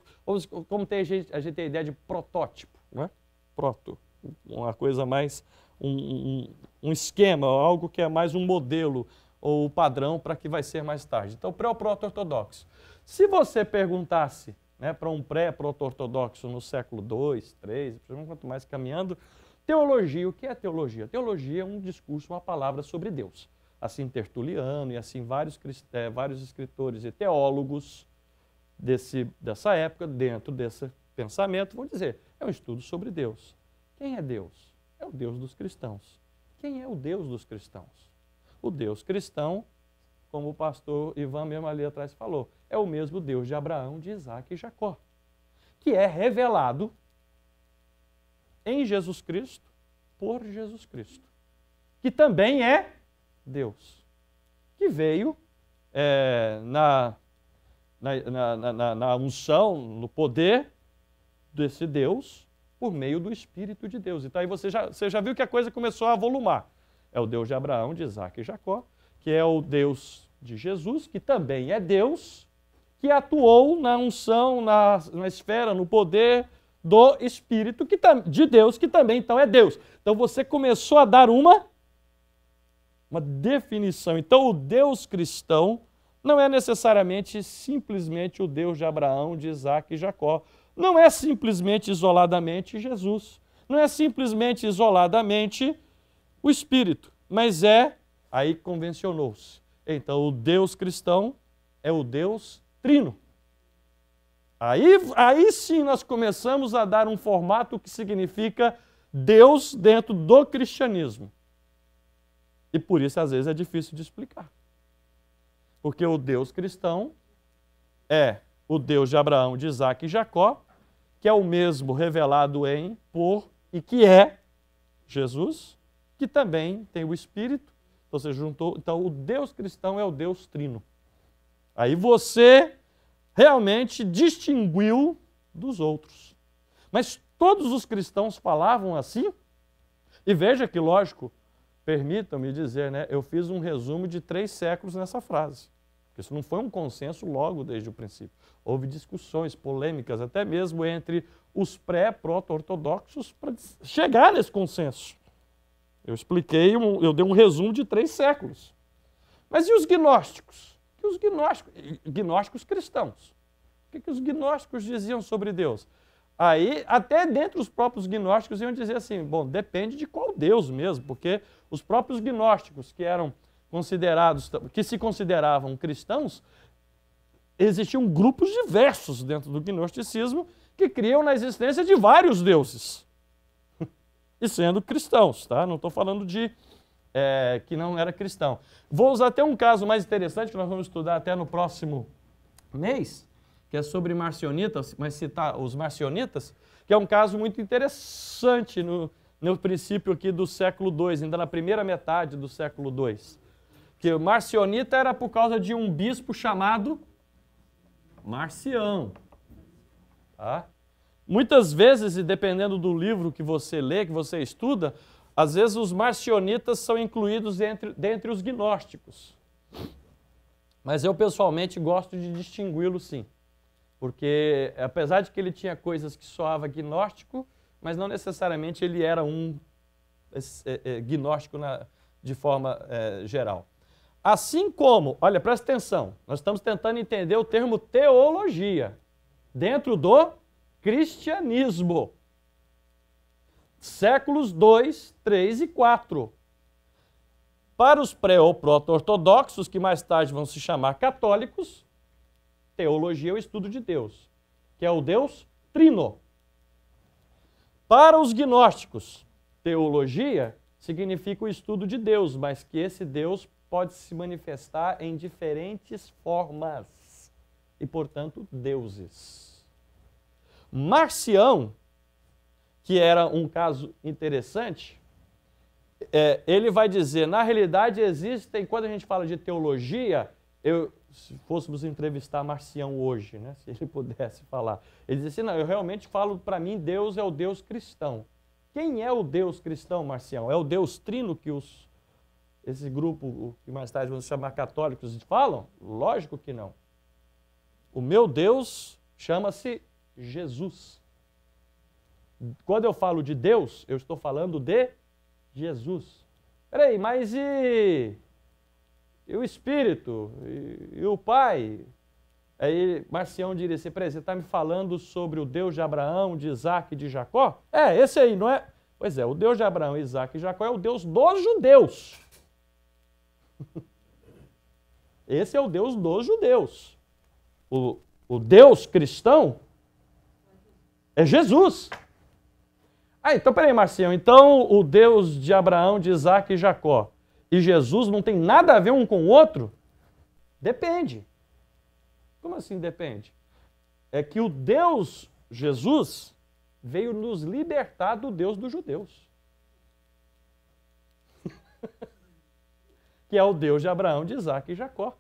Como tem a, gente, a gente tem a ideia de protótipo, né? Proto. Uma coisa mais. Um, um, um esquema, algo que é mais um modelo, ou o padrão para que vai ser mais tarde. Então, pré-proto-ortodoxo. Se você perguntasse né, para um pré-proto-ortodoxo no século II, III, quanto mais caminhando, teologia, o que é teologia? Teologia é um discurso, uma palavra sobre Deus. Assim, Tertuliano e assim vários, é, vários escritores e teólogos desse, dessa época, dentro desse pensamento, vão dizer, é um estudo sobre Deus. Quem é Deus? É o Deus dos cristãos. Quem é o Deus dos cristãos? o Deus cristão, como o pastor Ivan mesmo ali atrás falou, é o mesmo Deus de Abraão, de Isaac e Jacó, que é revelado em Jesus Cristo por Jesus Cristo, que também é Deus, que veio é, na, na, na, na unção, no poder desse Deus, por meio do Espírito de Deus. Então aí você já, você já viu que a coisa começou a volumar. É o Deus de Abraão, de Isaac e Jacó, que é o Deus de Jesus, que também é Deus, que atuou na unção, na, na esfera, no poder do Espírito que, de Deus, que também então é Deus. Então você começou a dar uma, uma definição. Então o Deus cristão não é necessariamente simplesmente o Deus de Abraão, de Isaac e Jacó. Não é simplesmente isoladamente Jesus. Não é simplesmente isoladamente o Espírito, mas é, aí convencionou-se. Então, o Deus cristão é o Deus trino. Aí, aí sim nós começamos a dar um formato que significa Deus dentro do cristianismo. E por isso, às vezes, é difícil de explicar. Porque o Deus cristão é o Deus de Abraão, de Isaac e Jacó, que é o mesmo revelado em, por e que é Jesus, que também tem o Espírito. Então você juntou. Então o Deus cristão é o Deus trino. Aí você realmente distinguiu dos outros. Mas todos os cristãos falavam assim? E veja que, lógico, permitam-me dizer, né, eu fiz um resumo de três séculos nessa frase. Isso não foi um consenso logo desde o princípio. Houve discussões, polêmicas, até mesmo entre os pré-proto-ortodoxos, para chegar nesse consenso. Eu expliquei, eu dei um resumo de três séculos. Mas e os gnósticos? E os gnósticos, gnósticos cristãos? O que, que os gnósticos diziam sobre Deus? Aí, até dentro dos próprios gnósticos, iam dizer assim: bom, depende de qual Deus mesmo, porque os próprios gnósticos que eram considerados, que se consideravam cristãos, existiam grupos diversos dentro do gnosticismo que criam na existência de vários deuses e sendo cristãos, tá? Não estou falando de é, que não era cristão. Vou usar até um caso mais interessante que nós vamos estudar até no próximo mês, que é sobre marcionitas, mas citar os marcionitas, que é um caso muito interessante no, no princípio aqui do século II, ainda na primeira metade do século II. Que o marcionita era por causa de um bispo chamado Marcião. Tá? Muitas vezes, e dependendo do livro que você lê, que você estuda, às vezes os marcionitas são incluídos entre, dentre os gnósticos. Mas eu pessoalmente gosto de distingui-lo sim. Porque apesar de que ele tinha coisas que soava gnóstico, mas não necessariamente ele era um eh, eh, eh, gnóstico na, de forma é, geral. Assim como, olha, presta atenção, nós estamos tentando entender o termo teologia dentro do cristianismo. Séculos 2, 3 e 4. Para os pré ou proto-ortodoxos, que mais tarde vão se chamar católicos, teologia é o estudo de Deus, que é o Deus trino. Para os gnósticos, teologia significa o estudo de Deus, mas que esse Deus pode se manifestar em diferentes formas e, portanto, deuses. Marcião, que era um caso interessante, é, ele vai dizer, na realidade existem, quando a gente fala de teologia, eu, se fôssemos entrevistar Marcião hoje, né, se ele pudesse falar, ele diz assim, não, eu realmente falo, para mim Deus é o Deus cristão. Quem é o Deus cristão, Marcião? É o Deus trino que os, esse grupo, que mais tarde vamos chamar católicos, falam? Lógico que não. O meu Deus chama-se Jesus. Quando eu falo de Deus, eu estou falando de Jesus. Peraí, mas e, e o Espírito? E, e o Pai? Aí Marcião diria assim: peraí, você está me falando sobre o Deus de Abraão, de Isaac e de Jacó? É, esse aí, não é? Pois é, o Deus de Abraão, Isaac e Jacó é o Deus dos judeus. Esse é o Deus dos judeus. O, o Deus cristão é Jesus. Ah, então peraí, Marcião. Então o Deus de Abraão, de Isaac e Jacó e Jesus não tem nada a ver um com o outro? Depende. Como assim depende? É que o Deus Jesus veio nos libertar do Deus dos judeus. que é o Deus de Abraão, de Isaac e Jacó.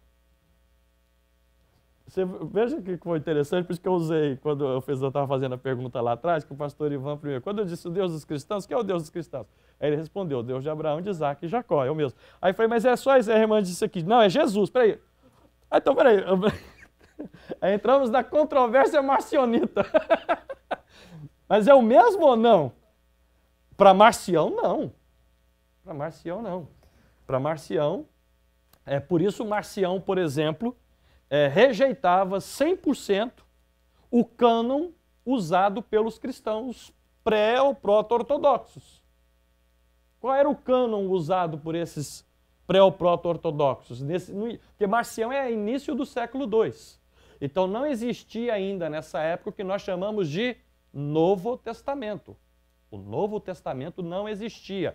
Você, veja que foi interessante, por isso que eu usei, quando eu estava fazendo a pergunta lá atrás, que o pastor Ivan primeiro, quando eu disse o Deus dos cristãos, que é o Deus dos cristãos? Aí ele respondeu, Deus de Abraão, de Isaac e Jacó, é o mesmo. Aí eu falei, mas é só isso, é a irmã disse aqui, não, é Jesus, peraí. Ah, então, peraí. Aí entramos na controvérsia marcionita. mas é o mesmo ou não? Para Marcião, não. Para Marcião, não. Para Marcião, é por isso Marcião, por exemplo, é, rejeitava 100% o cânon usado pelos cristãos pré ou proto-ortodoxos. Qual era o cânon usado por esses pré ou proto-ortodoxos? Porque Marcião é início do século II. Então não existia ainda nessa época o que nós chamamos de Novo Testamento. O Novo Testamento não existia.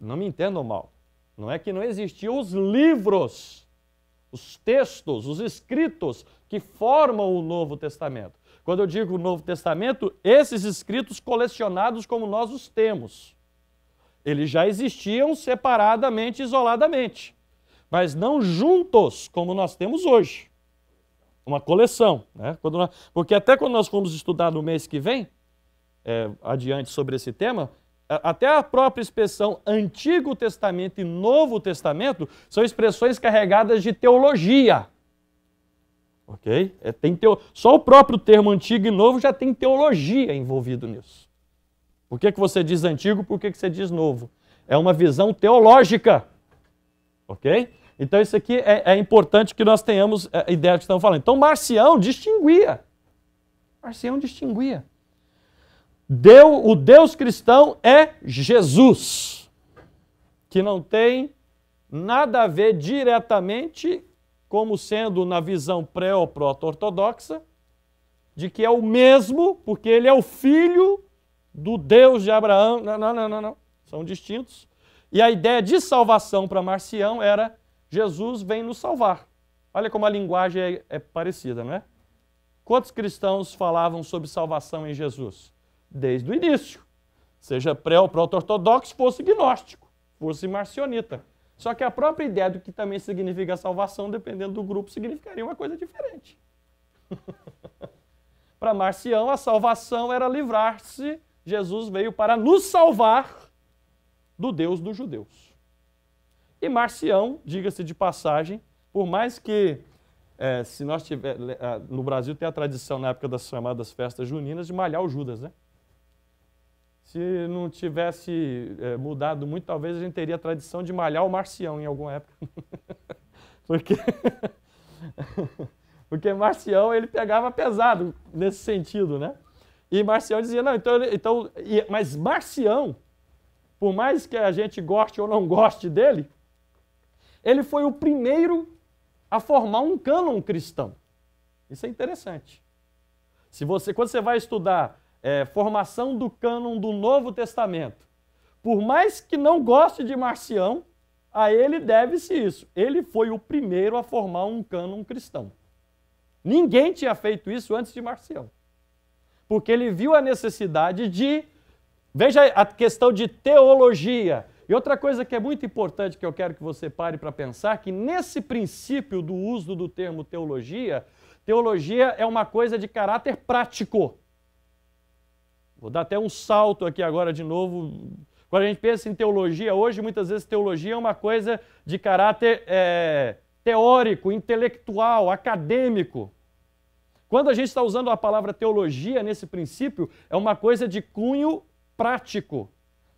Não me entendam mal. Não é que não existiam os livros os textos, os escritos que formam o Novo Testamento. Quando eu digo Novo Testamento, esses escritos colecionados como nós os temos. Eles já existiam separadamente, isoladamente, mas não juntos como nós temos hoje. Uma coleção, né? Nós, porque até quando nós formos estudar no mês que vem, é, adiante sobre esse tema, até a própria expressão Antigo Testamento e Novo Testamento são expressões carregadas de teologia. Ok? É, tem teo... Só o próprio termo antigo e novo já tem teologia envolvido nisso. Por que, que você diz antigo, por que, que você diz novo? É uma visão teológica. Ok? Então, isso aqui é, é importante que nós tenhamos é, a ideia do que estamos falando. Então, Marcião distinguia. Marcião distinguia. Deu, o Deus cristão é Jesus, que não tem nada a ver diretamente, como sendo na visão pré ou proto-ortodoxa, de que é o mesmo, porque ele é o filho do Deus de Abraão. Não, não, não, não, não. são distintos. E a ideia de salvação para Marcião era Jesus vem nos salvar. Olha como a linguagem é, é parecida, não é? Quantos cristãos falavam sobre salvação em Jesus? desde o início. Seja pré ou proto-ortodoxo, fosse gnóstico, fosse marcionita. Só que a própria ideia do que também significa salvação, dependendo do grupo, significaria uma coisa diferente. para Marcião, a salvação era livrar-se. Jesus veio para nos salvar do Deus dos judeus. E Marcião, diga-se de passagem, por mais que é, se nós tiver no Brasil tem a tradição na época das chamadas festas juninas de malhar o Judas, né? Se não tivesse é, mudado muito, talvez a gente teria a tradição de malhar o marcião em alguma época. porque, porque marcião ele pegava pesado nesse sentido, né? E marcião dizia, não, então... então mas marcião, por mais que a gente goste ou não goste dele, ele foi o primeiro a formar um cânon cristão. Isso é interessante. Se você, quando você vai estudar é, formação do cânon do Novo Testamento. Por mais que não goste de Marcião, a ele deve-se isso. Ele foi o primeiro a formar um cânon cristão. Ninguém tinha feito isso antes de Marcião. Porque ele viu a necessidade de. Veja a questão de teologia. E outra coisa que é muito importante que eu quero que você pare para pensar, que nesse princípio do uso do termo teologia, teologia é uma coisa de caráter prático. Vou dar até um salto aqui agora de novo. Quando a gente pensa em teologia hoje, muitas vezes teologia é uma coisa de caráter é, teórico, intelectual, acadêmico. Quando a gente está usando a palavra teologia nesse princípio, é uma coisa de cunho prático.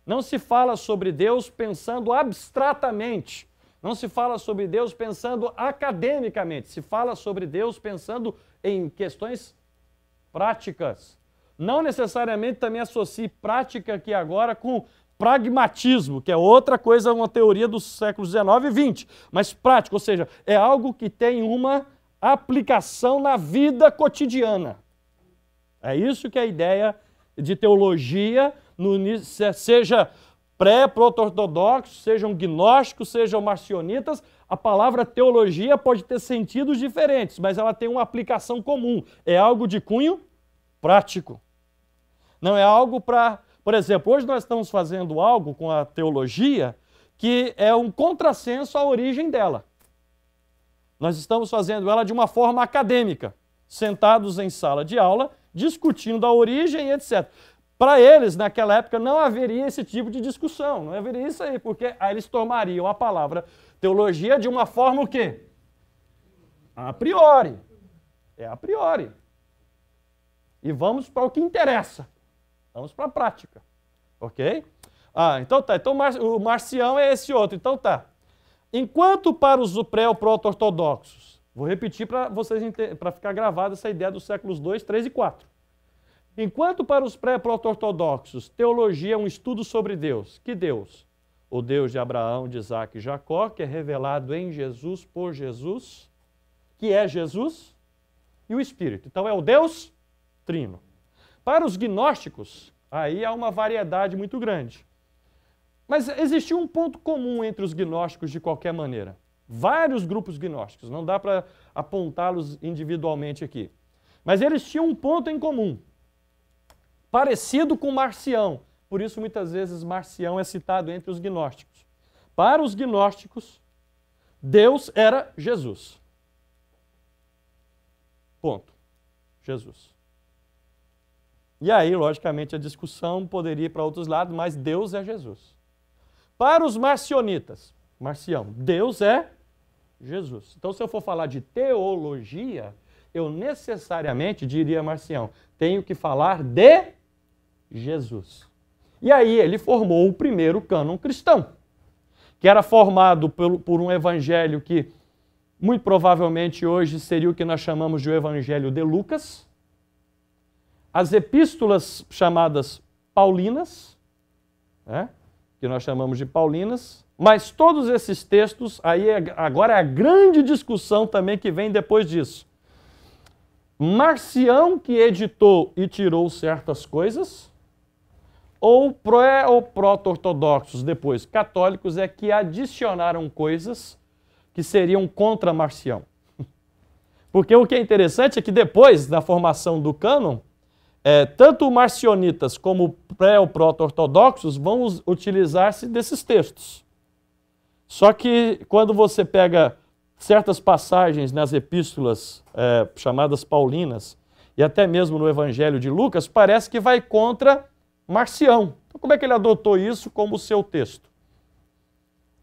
Não se fala sobre Deus pensando abstratamente. Não se fala sobre Deus pensando academicamente. Se fala sobre Deus pensando em questões práticas. Não necessariamente também associe prática aqui agora com pragmatismo, que é outra coisa, uma teoria do século XIX e XX, mas prática, ou seja, é algo que tem uma aplicação na vida cotidiana. É isso que é a ideia de teologia, no, seja pré-proto-ortodoxo, sejam gnósticos, sejam marcionitas, a palavra teologia pode ter sentidos diferentes, mas ela tem uma aplicação comum. É algo de cunho prático. Não é algo para. Por exemplo, hoje nós estamos fazendo algo com a teologia que é um contrassenso à origem dela. Nós estamos fazendo ela de uma forma acadêmica, sentados em sala de aula, discutindo a origem, etc. Para eles, naquela época, não haveria esse tipo de discussão, não haveria isso aí, porque aí eles tomariam a palavra teologia de uma forma o quê? A priori. É a priori. E vamos para o que interessa. Vamos para a prática. Ok? Ah, então tá. Então o marcião é esse outro. Então tá. Enquanto para os pré-proto-ortodoxos, vou repetir para vocês para ficar gravada essa ideia dos séculos 2, 3 e 4. Enquanto para os pré-proto-ortodoxos, teologia é um estudo sobre Deus. Que Deus? O Deus de Abraão, de Isaac e Jacó, que é revelado em Jesus por Jesus, que é Jesus e o Espírito. Então é o Deus trino. Para os gnósticos, aí há uma variedade muito grande. Mas existia um ponto comum entre os gnósticos de qualquer maneira. Vários grupos gnósticos, não dá para apontá-los individualmente aqui. Mas eles tinham um ponto em comum, parecido com Marcião. Por isso, muitas vezes, Marcião é citado entre os gnósticos. Para os gnósticos, Deus era Jesus. Ponto. Jesus. E aí, logicamente, a discussão poderia ir para outros lados, mas Deus é Jesus. Para os marcionitas, Marcião, Deus é Jesus. Então, se eu for falar de teologia, eu necessariamente diria Marcião, tenho que falar de Jesus. E aí ele formou o primeiro cânon cristão, que era formado por um evangelho que muito provavelmente hoje seria o que nós chamamos de o evangelho de Lucas, as epístolas chamadas paulinas, né, que nós chamamos de paulinas, mas todos esses textos, aí é, agora é a grande discussão também que vem depois disso. Marcião que editou e tirou certas coisas, ou pré ou proto-ortodoxos, depois católicos, é que adicionaram coisas que seriam contra Marcião. Porque o que é interessante é que depois da formação do cânon, é, tanto marcionitas como pré ou proto-ortodoxos vão utilizar-se desses textos. Só que quando você pega certas passagens nas epístolas é, chamadas paulinas e até mesmo no Evangelho de Lucas, parece que vai contra Marcião. Então, como é que ele adotou isso como seu texto?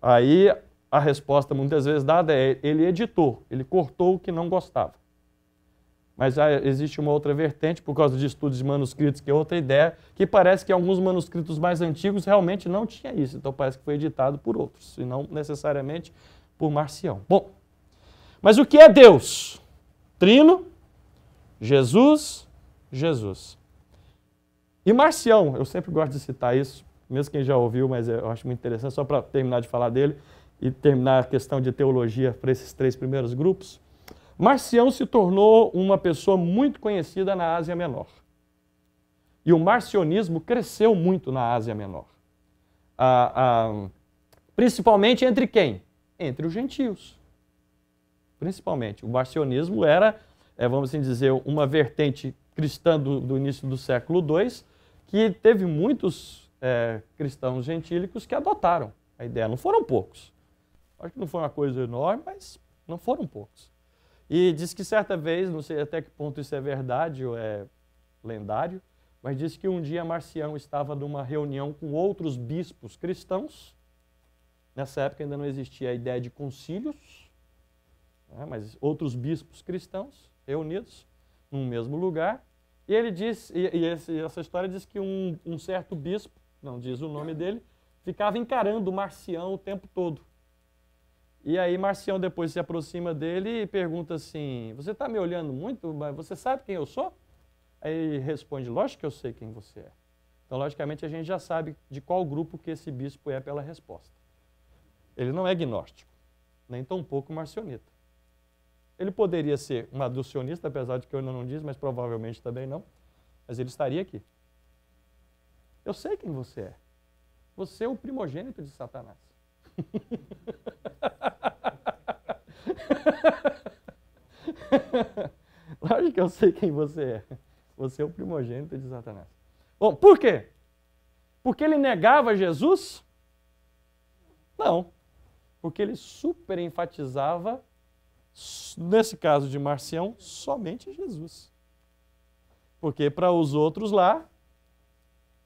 Aí a resposta muitas vezes dada é ele editou, ele cortou o que não gostava. Mas existe uma outra vertente, por causa de estudos de manuscritos, que é outra ideia, que parece que alguns manuscritos mais antigos realmente não tinha isso. Então parece que foi editado por outros, e não necessariamente por Marcião. Bom, mas o que é Deus? Trino, Jesus, Jesus. E Marcião, eu sempre gosto de citar isso, mesmo quem já ouviu, mas eu acho muito interessante, só para terminar de falar dele e terminar a questão de teologia para esses três primeiros grupos. Marcião se tornou uma pessoa muito conhecida na Ásia Menor. E o marcionismo cresceu muito na Ásia Menor. Ah, ah, principalmente entre quem? Entre os gentios. Principalmente. O marcionismo era, é, vamos assim dizer, uma vertente cristã do, do início do século II, que teve muitos é, cristãos gentílicos que adotaram a ideia. Não foram poucos. Acho que não foi uma coisa enorme, mas não foram poucos. E diz que certa vez, não sei até que ponto isso é verdade ou é lendário, mas diz que um dia Marcião estava numa reunião com outros bispos cristãos. Nessa época ainda não existia a ideia de concílios, né? mas outros bispos cristãos reunidos num mesmo lugar. E ele diz, e, e esse, essa história diz que um, um certo bispo, não diz o nome dele, ficava encarando Marcião o tempo todo. E aí Marcião depois se aproxima dele e pergunta assim: Você está me olhando muito? Você sabe quem eu sou? Aí ele responde: Lógico que eu sei quem você é. Então, logicamente, a gente já sabe de qual grupo que esse bispo é pela resposta. Ele não é gnóstico, nem tampouco marcionita. Ele poderia ser um aducionista, apesar de que eu não diz, mas provavelmente também não. Mas ele estaria aqui. Eu sei quem você é. Você é o primogênito de Satanás. Lógico que eu sei quem você é. Você é o primogênito de Satanás. Bom, por quê? Porque ele negava Jesus? Não. Porque ele super enfatizava, nesse caso de Marcião, somente Jesus. Porque para os outros lá,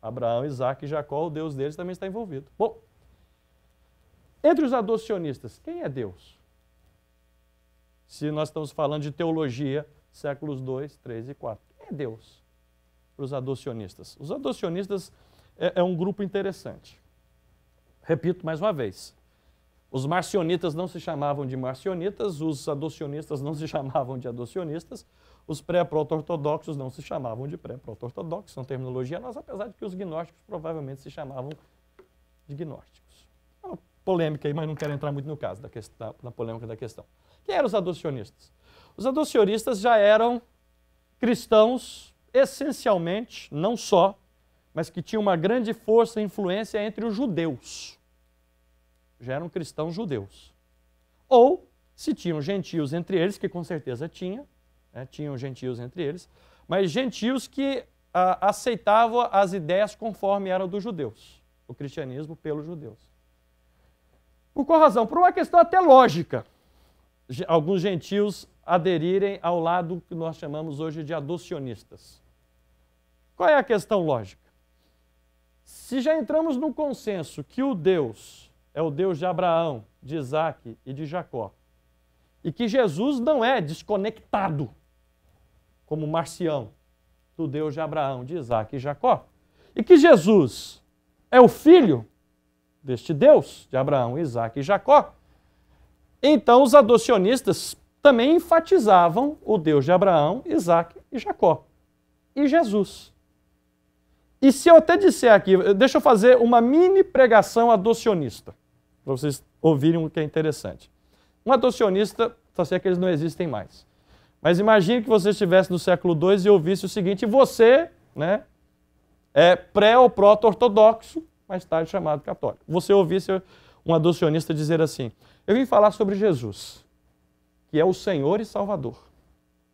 Abraão, Isaac e Jacó, o Deus deles também está envolvido. Bom, entre os adocionistas, quem é Deus? se nós estamos falando de teologia, séculos 2, 3 e 4. É Deus para os adocionistas. Os adocionistas é, é, um grupo interessante. Repito mais uma vez. Os marcionitas não se chamavam de marcionitas, os adocionistas não se chamavam de adocionistas, os pré-proto-ortodoxos não se chamavam de pré-proto-ortodoxos, são terminologia nossa, apesar de que os gnósticos provavelmente se chamavam de gnósticos. É uma polêmica aí, mas não quero entrar muito no caso da, questão, na polêmica da questão. Quem eram os adocionistas? Os adocionistas já eram cristãos, essencialmente, não só, mas que tinham uma grande força e influência entre os judeus. Já eram cristãos judeus. Ou, se tinham gentios entre eles, que com certeza tinha, né, tinham gentios entre eles, mas gentios que ah, aceitavam as ideias conforme eram dos judeus, o cristianismo pelos judeus. Por qual razão? Por uma questão até lógica alguns gentios aderirem ao lado que nós chamamos hoje de adocionistas. Qual é a questão lógica? Se já entramos no consenso que o Deus é o Deus de Abraão, de Isaac e de Jacó, e que Jesus não é desconectado, como Marcião, do Deus de Abraão, de Isaac e Jacó, e que Jesus é o filho deste Deus de Abraão, Isaac e Jacó, então os adocionistas também enfatizavam o Deus de Abraão, Isaac e Jacó. E Jesus. E se eu até disser aqui, deixa eu fazer uma mini pregação adocionista, para vocês ouvirem o que é interessante. Um adocionista, só tá sei que eles não existem mais. Mas imagine que você estivesse no século II e ouvisse o seguinte: você né, é pré ou proto-ortodoxo, mais tarde chamado católico. Você ouvisse um adocionista dizer assim: eu vim falar sobre Jesus, que é o Senhor e Salvador,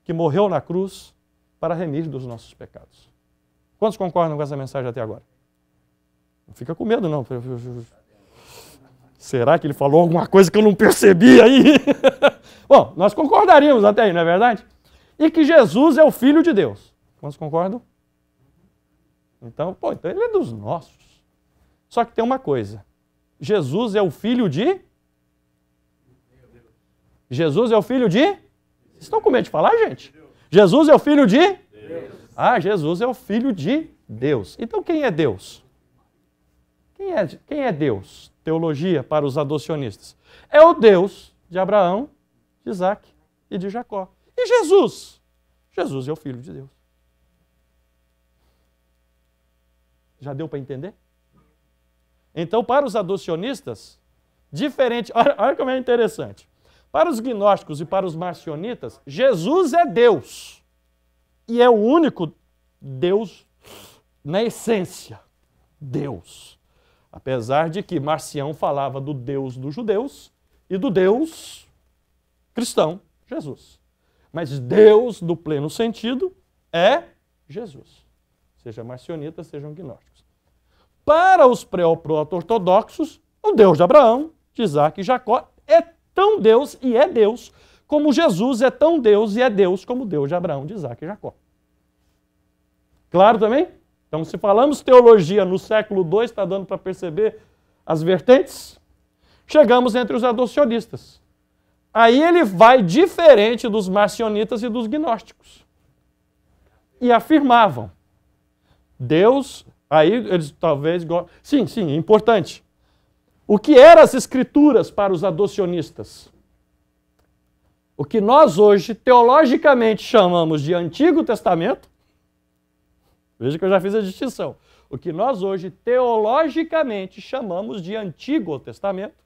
que morreu na cruz para remir dos nossos pecados. Quantos concordam com essa mensagem até agora? Não fica com medo, não. Será que ele falou alguma coisa que eu não percebi aí? Bom, nós concordaríamos até aí, não é verdade? E que Jesus é o Filho de Deus. Quantos concordam? Então, pô, então ele é dos nossos. Só que tem uma coisa: Jesus é o Filho de Jesus é o filho de? Vocês estão com medo de falar, gente? Jesus é o filho de? Deus. Ah, Jesus é o filho de Deus. Então quem é Deus? Quem é, quem é Deus? Teologia para os adocionistas. É o Deus de Abraão, de Isaac e de Jacó. E Jesus? Jesus é o filho de Deus. Já deu para entender? Então, para os adocionistas, diferente. Olha, olha como é interessante. Para os gnósticos e para os marcionitas, Jesus é Deus. E é o único Deus na essência. Deus. Apesar de que Marcião falava do Deus dos judeus e do Deus cristão, Jesus. Mas Deus, no pleno sentido, é Jesus. Seja marcionita, sejam gnósticos. Para os pré-proto-ortodoxos, o Deus de Abraão, de Isaac e Jacó é tão Deus e é Deus, como Jesus é tão Deus e é Deus como Deus de Abraão, de Isaac e Jacó. Claro também? Então, se falamos teologia no século II, está dando para perceber as vertentes? Chegamos entre os adocionistas. Aí ele vai diferente dos marcionitas e dos gnósticos. E afirmavam. Deus, aí eles talvez. Sim, sim, importante. O que eram as escrituras para os adocionistas? O que nós hoje teologicamente chamamos de Antigo Testamento, veja que eu já fiz a distinção. O que nós hoje teologicamente chamamos de Antigo Testamento,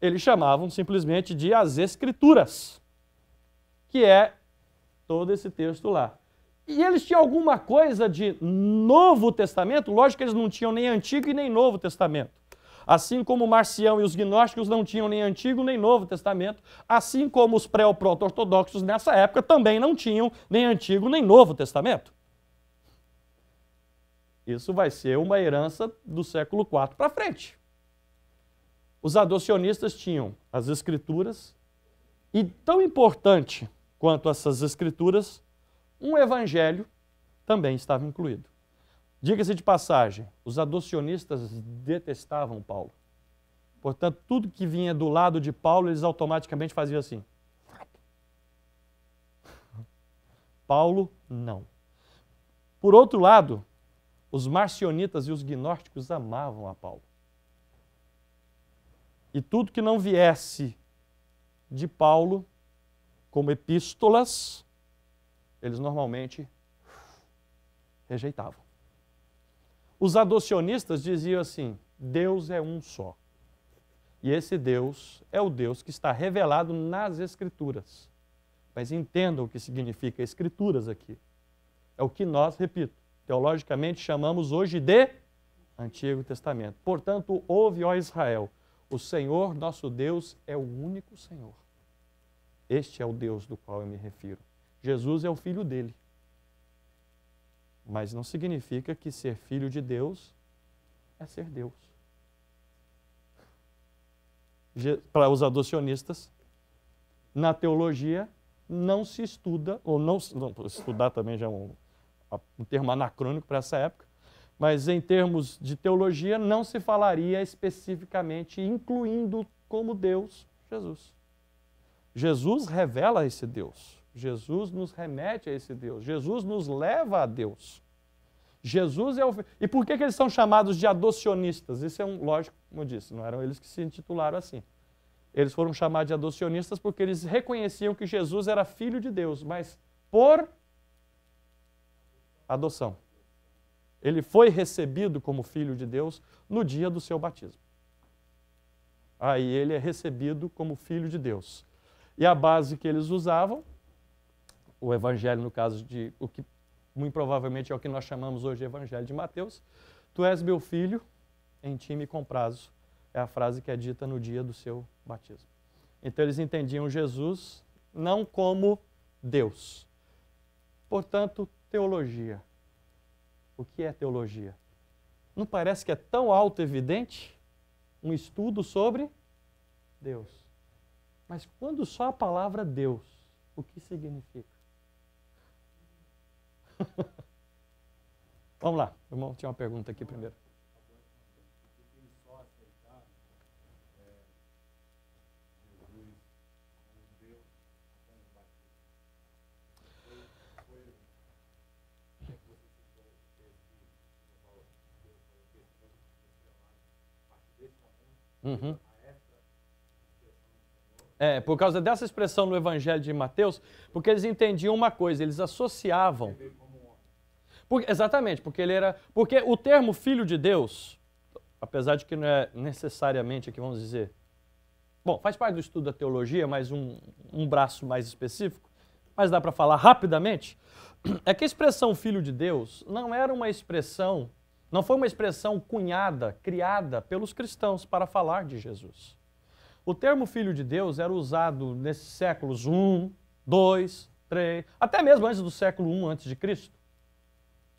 eles chamavam simplesmente de as Escrituras, que é todo esse texto lá. E eles tinham alguma coisa de Novo Testamento? Lógico que eles não tinham nem Antigo e nem Novo Testamento. Assim como Marcião e os gnósticos não tinham nem Antigo nem Novo Testamento, assim como os pré-proto-ortodoxos nessa época também não tinham nem Antigo nem Novo Testamento. Isso vai ser uma herança do século IV para frente. Os adocionistas tinham as escrituras e tão importante quanto essas escrituras, um evangelho também estava incluído. Diga-se de passagem, os adocionistas detestavam Paulo. Portanto, tudo que vinha do lado de Paulo, eles automaticamente faziam assim. Paulo, não. Por outro lado, os marcionitas e os gnósticos amavam a Paulo. E tudo que não viesse de Paulo, como epístolas, eles normalmente rejeitavam. Os adocionistas diziam assim: Deus é um só. E esse Deus é o Deus que está revelado nas Escrituras. Mas entendam o que significa Escrituras aqui. É o que nós, repito, teologicamente chamamos hoje de Antigo Testamento. Portanto, ouve, ó Israel, o Senhor nosso Deus é o único Senhor. Este é o Deus do qual eu me refiro. Jesus é o filho dele. Mas não significa que ser filho de Deus é ser Deus. Para os adocionistas, na teologia não se estuda, ou não, não estudar também já é um, um termo anacrônico para essa época, mas em termos de teologia não se falaria especificamente incluindo como Deus Jesus. Jesus revela esse Deus. Jesus nos remete a esse Deus. Jesus nos leva a Deus. Jesus é o. E por que, que eles são chamados de adocionistas? Isso é um, lógico, como eu disse, não eram eles que se intitularam assim. Eles foram chamados de adocionistas porque eles reconheciam que Jesus era filho de Deus, mas por adoção. Ele foi recebido como filho de Deus no dia do seu batismo. Aí ele é recebido como filho de Deus. E a base que eles usavam o evangelho, no caso de o que muito provavelmente é o que nós chamamos hoje de evangelho de Mateus, tu és meu filho, em ti me comprazo. É a frase que é dita no dia do seu batismo. Então eles entendiam Jesus não como Deus. Portanto, teologia. O que é teologia? Não parece que é tão auto-evidente um estudo sobre Deus. Mas quando só a palavra Deus, o que significa? Vamos lá, irmão, tinha uma pergunta aqui primeiro. Uhum. É, por causa dessa expressão no Evangelho de Mateus, porque eles entendiam uma coisa, eles associavam por, exatamente, porque ele era. Porque o termo filho de Deus, apesar de que não é necessariamente aqui, vamos dizer. Bom, faz parte do estudo da teologia, mas um, um braço mais específico, mas dá para falar rapidamente. É que a expressão filho de Deus não era uma expressão, não foi uma expressão cunhada, criada pelos cristãos para falar de Jesus. O termo filho de Deus era usado nesses séculos 1, 2, 3, até mesmo antes do século 1 antes de Cristo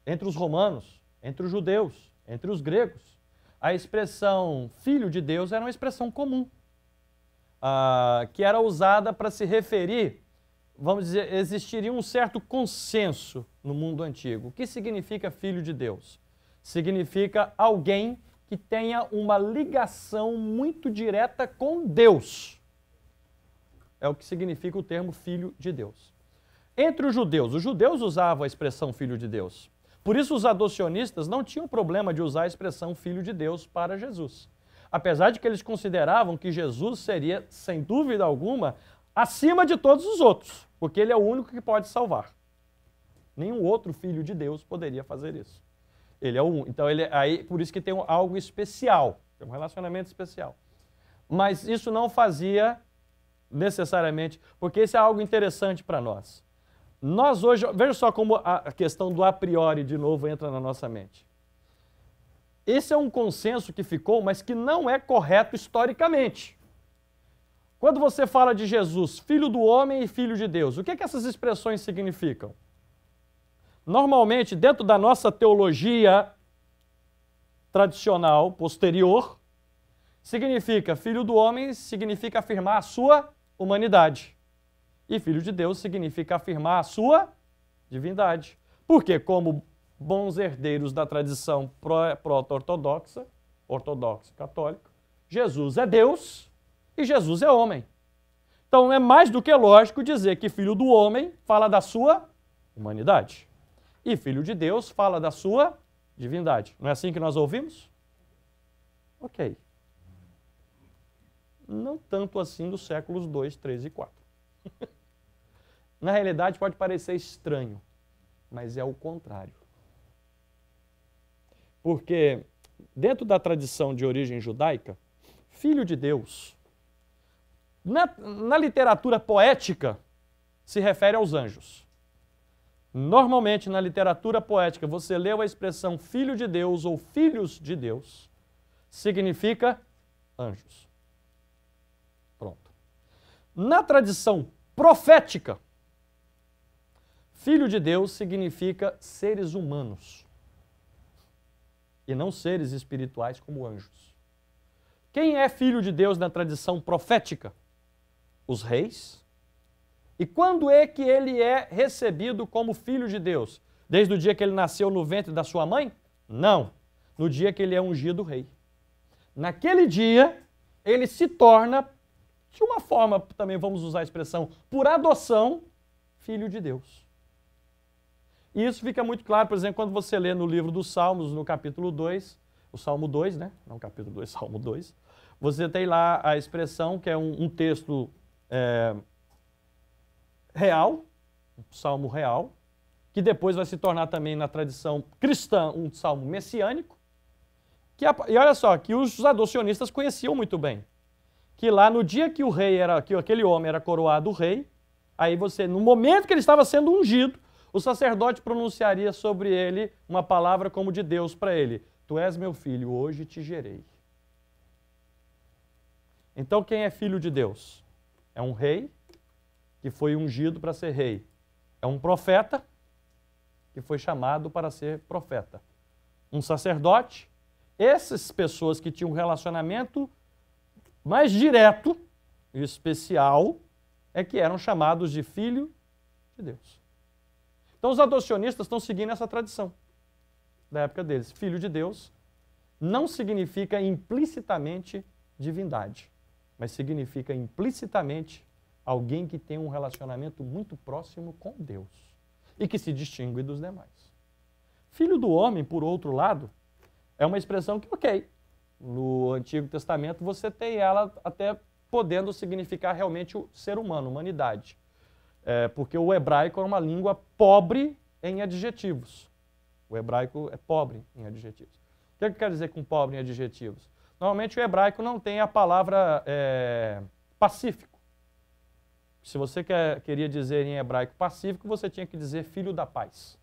entre os romanos, entre os judeus, entre os gregos. A expressão filho de Deus era uma expressão comum, ah, que era usada para se referir, vamos dizer, existiria um certo consenso no mundo antigo. O que significa filho de Deus? Significa alguém que tenha uma ligação muito direta com Deus. É o que significa o termo filho de Deus. Entre os judeus, os judeus usavam a expressão filho de Deus. Por isso, os adocionistas não tinham problema de usar a expressão filho de Deus para Jesus. Apesar de que eles consideravam que Jesus seria, sem dúvida alguma, acima de todos os outros, porque ele é o único que pode salvar. Nenhum outro filho de Deus poderia fazer isso. Ele é o único. então ele é, aí por isso que tem algo especial, tem um relacionamento especial. Mas isso não fazia necessariamente, porque isso é algo interessante para nós. Nós hoje, veja só como a questão do a priori de novo entra na nossa mente. Esse é um consenso que ficou, mas que não é correto historicamente. Quando você fala de Jesus, filho do homem e filho de Deus, o que, é que essas expressões significam? Normalmente, dentro da nossa teologia tradicional, posterior, significa filho do homem, significa afirmar a sua humanidade. E filho de Deus significa afirmar a sua divindade. Porque, como bons herdeiros da tradição proto-ortodoxa, ortodoxa católica, Jesus é Deus e Jesus é homem. Então é mais do que lógico dizer que filho do homem fala da sua humanidade e filho de Deus fala da sua divindade. Não é assim que nós ouvimos? Ok. Não tanto assim dos séculos 2, 3 e 4. Na realidade, pode parecer estranho, mas é o contrário. Porque, dentro da tradição de origem judaica, filho de Deus, na, na literatura poética, se refere aos anjos. Normalmente, na literatura poética, você leu a expressão filho de Deus ou filhos de Deus, significa anjos. Pronto. Na tradição profética. Filho de Deus significa seres humanos e não seres espirituais como anjos. Quem é filho de Deus na tradição profética? Os reis. E quando é que ele é recebido como filho de Deus? Desde o dia que ele nasceu no ventre da sua mãe? Não. No dia que ele é ungido rei. Naquele dia, ele se torna de uma forma, também vamos usar a expressão, por adoção, filho de Deus. E isso fica muito claro, por exemplo, quando você lê no livro dos Salmos, no capítulo 2, o Salmo 2, né? Não capítulo 2, Salmo 2. Você tem lá a expressão, que é um, um texto é, real, um salmo real, que depois vai se tornar também na tradição cristã um salmo messiânico. Que, e olha só, que os adocionistas conheciam muito bem que lá no dia que o rei era, que aquele homem era coroado rei, aí você, no momento que ele estava sendo ungido, o sacerdote pronunciaria sobre ele uma palavra como de Deus para ele: Tu és meu filho, hoje te gerei. Então, quem é filho de Deus? É um rei que foi ungido para ser rei. É um profeta que foi chamado para ser profeta. Um sacerdote. Essas pessoas que tinham um relacionamento mais direto e especial é que eram chamados de filho de Deus. Então os adocionistas estão seguindo essa tradição da época deles. Filho de Deus não significa implicitamente divindade, mas significa implicitamente alguém que tem um relacionamento muito próximo com Deus e que se distingue dos demais. Filho do homem, por outro lado, é uma expressão que, ok, no Antigo Testamento, você tem ela até podendo significar realmente o ser humano, humanidade. É, porque o hebraico é uma língua pobre em adjetivos. O hebraico é pobre em adjetivos. O que, é que quer dizer com pobre em adjetivos? Normalmente o hebraico não tem a palavra é, pacífico. Se você quer, queria dizer em hebraico pacífico, você tinha que dizer filho da paz.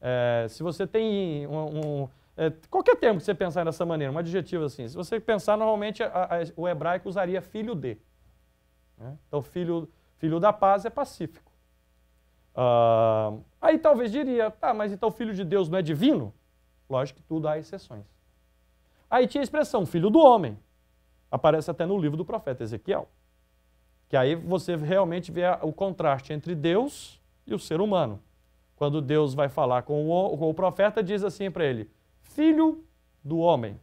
É, se você tem um, um é, qualquer termo que você pensar dessa maneira, um adjetivo assim, se você pensar, normalmente a, a, o hebraico usaria filho de. Né? Então, filho, filho da paz é pacífico. Ah, aí talvez diria, tá, mas então filho de Deus não é divino? Lógico que tudo há exceções. Aí tinha a expressão filho do homem. Aparece até no livro do profeta Ezequiel. Que aí você realmente vê o contraste entre Deus e o ser humano. Quando Deus vai falar com o, com o profeta, diz assim para ele: filho do homem,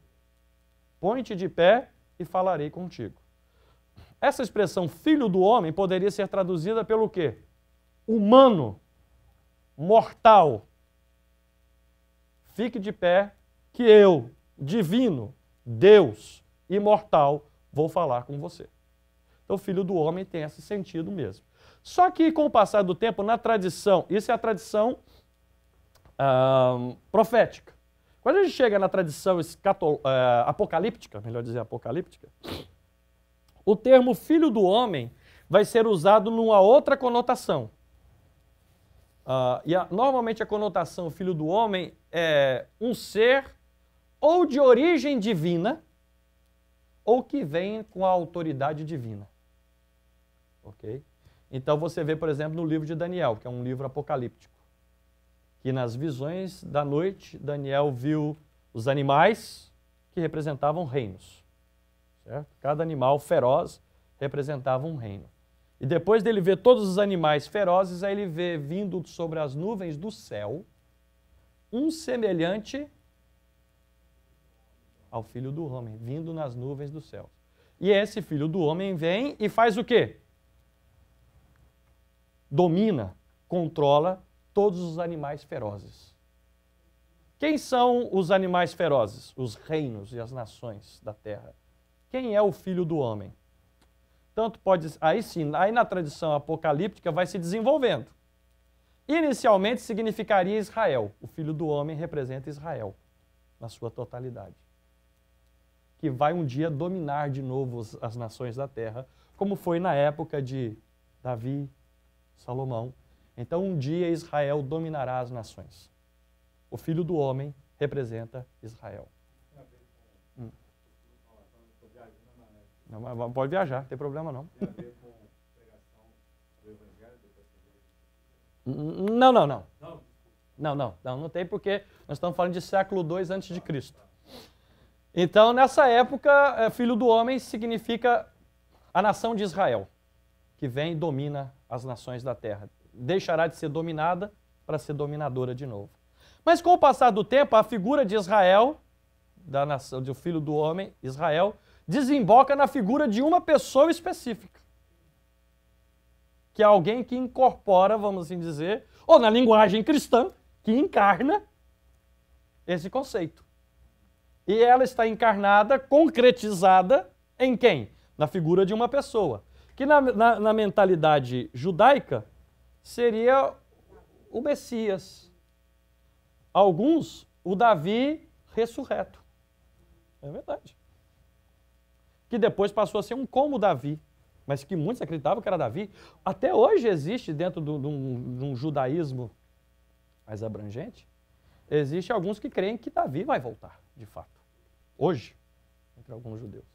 põe-te de pé e falarei contigo. Essa expressão filho do homem poderia ser traduzida pelo quê? Humano, mortal. Fique de pé que eu, divino, Deus, imortal, vou falar com você. Então, filho do homem tem esse sentido mesmo. Só que com o passar do tempo, na tradição, isso é a tradição ah, profética. Quando a gente chega na tradição escato, é, apocalíptica, melhor dizer apocalíptica, o termo filho do homem vai ser usado numa outra conotação. Uh, e a, normalmente a conotação filho do homem é um ser ou de origem divina ou que vem com a autoridade divina. Ok? Então você vê, por exemplo, no livro de Daniel, que é um livro apocalíptico que nas visões da noite Daniel viu os animais que representavam reinos. Certo? Cada animal feroz representava um reino. E depois dele ver todos os animais ferozes, aí ele vê vindo sobre as nuvens do céu um semelhante ao filho do homem, vindo nas nuvens do céu. E esse filho do homem vem e faz o quê? Domina, controla todos os animais ferozes. Quem são os animais ferozes? Os reinos e as nações da terra. Quem é o filho do homem? Tanto pode. Aí sim, aí na tradição apocalíptica vai se desenvolvendo. Inicialmente significaria Israel. O filho do homem representa Israel na sua totalidade. Que vai um dia dominar de novo as nações da terra, como foi na época de Davi, Salomão então um dia Israel dominará as nações. O filho do homem representa Israel. Hum. Não, pode viajar, não tem problema não. Não, não, não. Não, não, não, não tem porque nós estamos falando de século II antes de Cristo. Então, nessa época, é, filho do homem significa a nação de Israel, que vem e domina as nações da terra deixará de ser dominada para ser dominadora de novo. Mas com o passar do tempo, a figura de Israel, da nação do filho do homem, Israel, desemboca na figura de uma pessoa específica. Que é alguém que incorpora, vamos assim dizer, ou na linguagem cristã, que encarna esse conceito. E ela está encarnada, concretizada em quem? Na figura de uma pessoa. Que na, na, na mentalidade judaica, seria o Messias. Alguns, o Davi ressurreto. É verdade. Que depois passou a ser um como Davi, mas que muitos acreditavam que era Davi. Até hoje existe dentro de um judaísmo mais abrangente, existe alguns que creem que Davi vai voltar, de fato. Hoje, entre alguns judeus.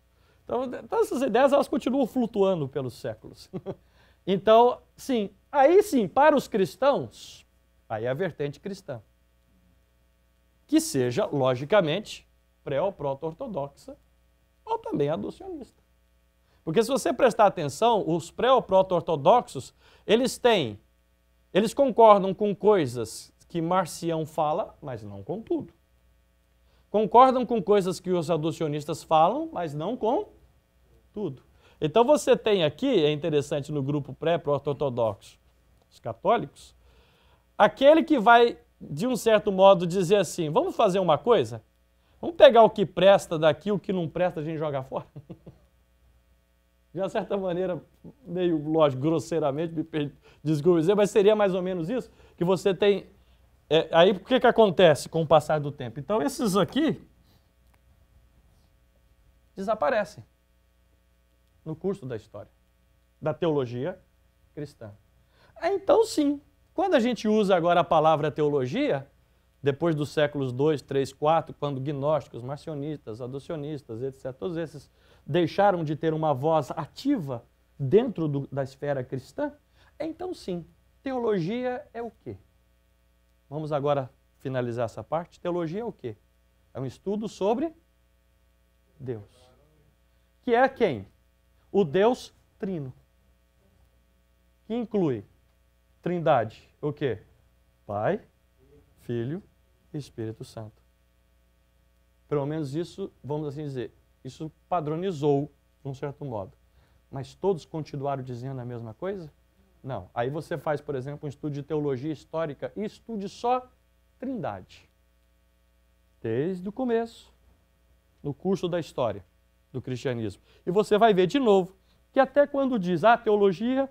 Então, essas ideias elas continuam flutuando pelos séculos. então, sim, Aí sim, para os cristãos, aí é a vertente cristã. Que seja, logicamente, pré ou proto-ortodoxa ou também adocionista. Porque se você prestar atenção, os pré ou proto-ortodoxos, eles têm, eles concordam com coisas que Marcião fala, mas não com tudo. Concordam com coisas que os adocionistas falam, mas não com tudo. Então você tem aqui, é interessante no grupo pré-proto-ortodoxo, os católicos, aquele que vai, de um certo modo, dizer assim: vamos fazer uma coisa? Vamos pegar o que presta daqui, o que não presta a gente joga fora? De uma certa maneira, meio lógico, grosseiramente, me desculpe dizer, mas seria mais ou menos isso, que você tem. É, aí o que, que acontece com o passar do tempo? Então esses aqui desaparecem no curso da história, da teologia cristã. É, então, sim. Quando a gente usa agora a palavra teologia, depois dos séculos 2, 3, 4, quando gnósticos, marcionistas, adocionistas, etc., todos esses deixaram de ter uma voz ativa dentro do, da esfera cristã, então sim, teologia é o quê? Vamos agora finalizar essa parte. Teologia é o quê? É um estudo sobre Deus. Que é quem? O Deus Trino. Que inclui trindade, o quê? Pai, Filho e Espírito Santo. Pelo menos isso, vamos assim dizer, isso padronizou de um certo modo. Mas todos continuaram dizendo a mesma coisa? Não. Aí você faz, por exemplo, um estudo de teologia histórica e estude só Trindade. Desde o começo, no curso da história do cristianismo. E você vai ver de novo que até quando diz, ah, a teologia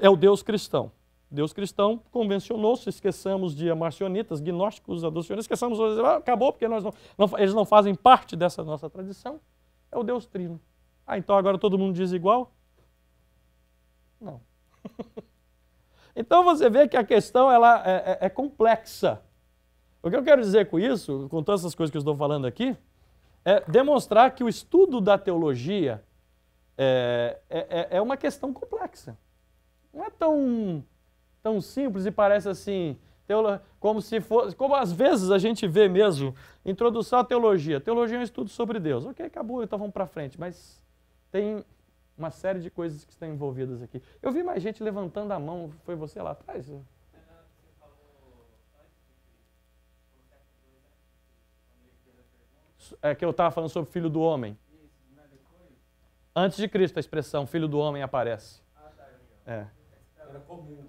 é o Deus cristão. Deus cristão convencionou-se, esqueçamos de Marcionitas, gnósticos, adocionistas, esqueçamos, ah, acabou porque nós não, não, eles não fazem parte dessa nossa tradição. É o Deus trino. Ah, então agora todo mundo diz igual? Não. então você vê que a questão ela é, é, é complexa. O que eu quero dizer com isso, com todas essas coisas que eu estou falando aqui, é demonstrar que o estudo da teologia é, é, é, é uma questão complexa. Não é tão tão simples e parece assim, como se fosse, como às vezes a gente vê mesmo, introdução à teologia. Teologia é um estudo sobre Deus. Ok, acabou, então vamos para frente. Mas tem uma série de coisas que estão envolvidas aqui. Eu vi mais gente levantando a mão, foi você lá atrás? É, é que eu estava falando sobre filho do homem. É antes de Cristo, a expressão filho do homem aparece. Ah, tá, é. Era comum.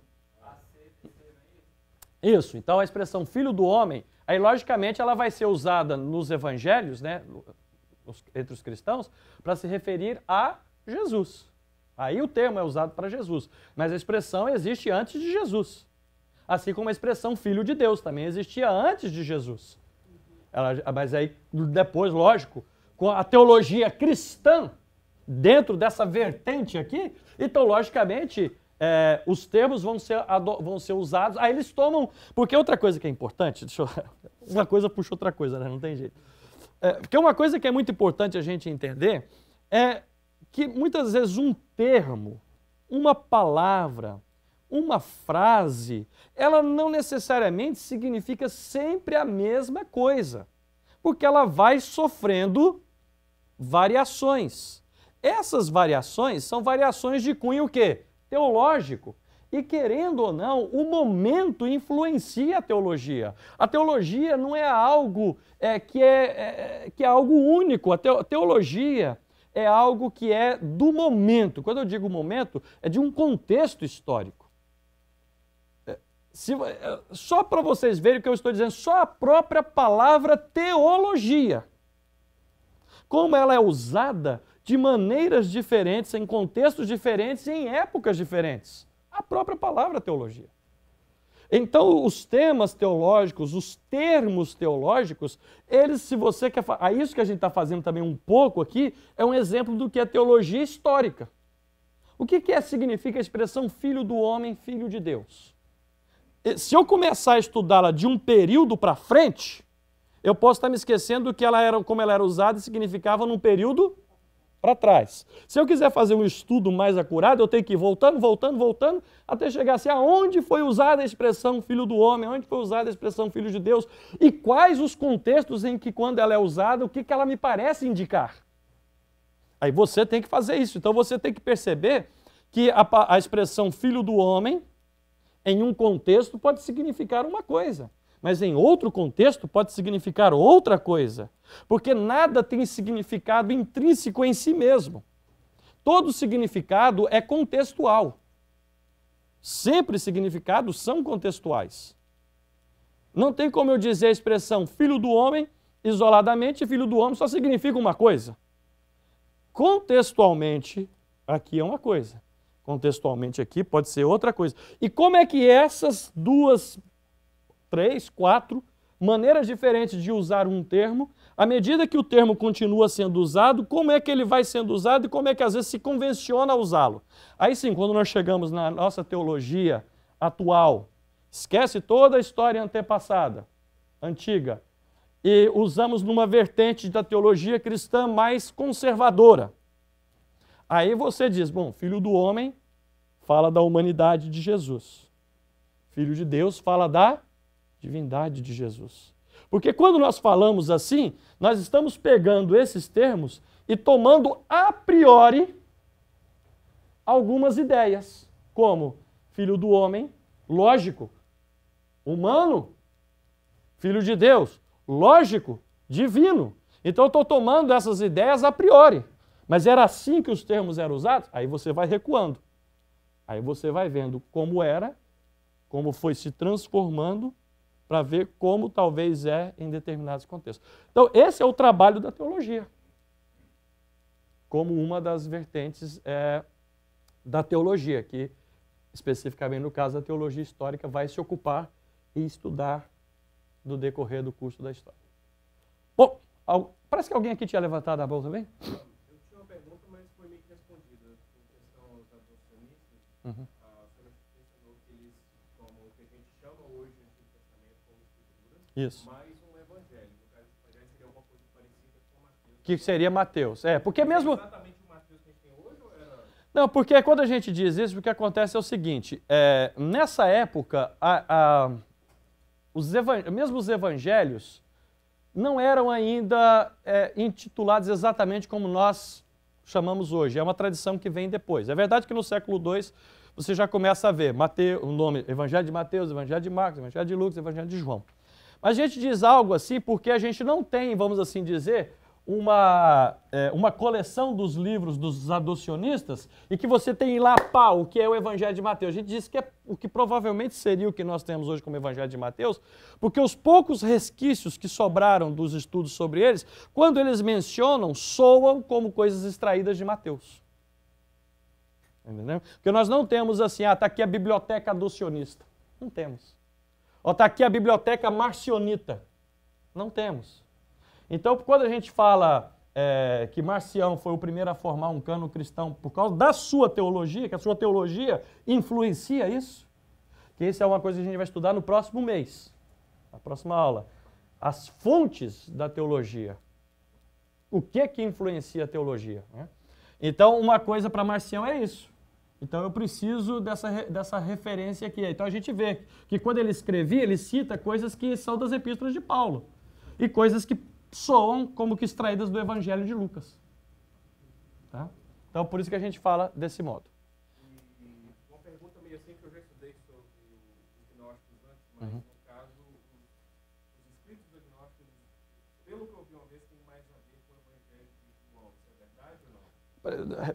Isso, então a expressão filho do homem, aí logicamente ela vai ser usada nos evangelhos, né, entre os cristãos, para se referir a Jesus. Aí o termo é usado para Jesus, mas a expressão existe antes de Jesus. Assim como a expressão filho de Deus também existia antes de Jesus. Ela, mas aí depois, lógico, com a teologia cristã dentro dessa vertente aqui, então logicamente é, os termos vão ser, vão ser usados. Aí eles tomam. Porque outra coisa que é importante, deixa eu, uma coisa puxa outra coisa, né? Não tem jeito. É, porque uma coisa que é muito importante a gente entender é que muitas vezes um termo, uma palavra, uma frase, ela não necessariamente significa sempre a mesma coisa, porque ela vai sofrendo variações. Essas variações são variações de cunho o quê? teológico. E querendo ou não, o momento influencia a teologia. A teologia não é algo é, que, é, é, é que é algo único. A teologia é algo que é do momento. Quando eu digo momento, é de um contexto histórico. É, se, é, só para vocês verem o que eu estou dizendo, só a própria palavra teologia, como ela é usada de maneiras diferentes, em contextos diferentes e em épocas diferentes. A própria palavra teologia. Então, os temas teológicos, os termos teológicos, eles, se você quer. A isso que a gente está fazendo também um pouco aqui, é um exemplo do que é teologia histórica. O que, que é, significa a expressão filho do homem, filho de Deus? Se eu começar a estudá-la de um período para frente, eu posso estar tá me esquecendo que ela era, como ela era usada e significava num período para trás. Se eu quiser fazer um estudo mais acurado, eu tenho que ir voltando, voltando, voltando, até chegar assim, aonde foi usada a expressão filho do homem, aonde foi usada a expressão filho de Deus, e quais os contextos em que, quando ela é usada, o que, que ela me parece indicar. Aí você tem que fazer isso. Então você tem que perceber que a, a expressão filho do homem, em um contexto, pode significar uma coisa mas em outro contexto pode significar outra coisa, porque nada tem significado intrínseco em si mesmo. Todo significado é contextual. Sempre significados são contextuais. Não tem como eu dizer a expressão filho do homem isoladamente, filho do homem só significa uma coisa. Contextualmente, aqui é uma coisa. Contextualmente, aqui pode ser outra coisa. E como é que essas duas três, quatro maneiras diferentes de usar um termo. À medida que o termo continua sendo usado, como é que ele vai sendo usado e como é que às vezes se convenciona usá-lo? Aí sim, quando nós chegamos na nossa teologia atual, esquece toda a história antepassada, antiga, e usamos numa vertente da teologia cristã mais conservadora. Aí você diz: bom, filho do homem fala da humanidade de Jesus, filho de Deus fala da divindade de Jesus. Porque quando nós falamos assim, nós estamos pegando esses termos e tomando a priori algumas ideias, como filho do homem, lógico, humano, filho de Deus, lógico, divino. Então eu estou tomando essas ideias a priori. Mas era assim que os termos eram usados? Aí você vai recuando. Aí você vai vendo como era, como foi se transformando para ver como talvez é em determinados contextos. Então, esse é o trabalho da teologia, como uma das vertentes é, da teologia, que especificamente no caso da teologia histórica vai se ocupar e estudar no decorrer do curso da história. Bom, parece que alguém aqui tinha levantado a mão também? Eu tinha uma pergunta, mas foi meio que respondida. Né, questão uhum. Isso. que seria Mateus. É, porque mesmo. o Mateus que seria Mateus. É, porque é mesmo. Não, porque quando a gente diz isso, o que acontece é o seguinte: é, nessa época, a, a, os mesmo os evangelhos não eram ainda é, intitulados exatamente como nós chamamos hoje. É uma tradição que vem depois. É verdade que no século II você já começa a ver Mateu, o nome Evangelho de Mateus, Evangelho de Marcos, Evangelho de Lucas, Evangelho de João. Mas a gente diz algo assim porque a gente não tem, vamos assim dizer, uma, é, uma coleção dos livros dos adocionistas e que você tem lá, pá, o que é o Evangelho de Mateus. A gente diz que é o que provavelmente seria o que nós temos hoje como Evangelho de Mateus, porque os poucos resquícios que sobraram dos estudos sobre eles, quando eles mencionam, soam como coisas extraídas de Mateus. Entendeu? Porque nós não temos assim, ah, está aqui a biblioteca adocionista. Não temos. Está aqui a biblioteca marcionita. Não temos. Então, quando a gente fala é, que Marcião foi o primeiro a formar um cano cristão por causa da sua teologia, que a sua teologia influencia isso, que isso é uma coisa que a gente vai estudar no próximo mês, na próxima aula. As fontes da teologia. O que que influencia a teologia? Né? Então, uma coisa para Marcião é isso. Então eu preciso dessa, dessa referência aqui. Então a gente vê que quando ele escrevia, ele cita coisas que são das epístolas de Paulo e coisas que soam como que extraídas do Evangelho de Lucas. Tá? Então por isso que a gente fala desse modo. E, e uma pergunta meio assim que eu já estudei sobre o antes, mas uhum.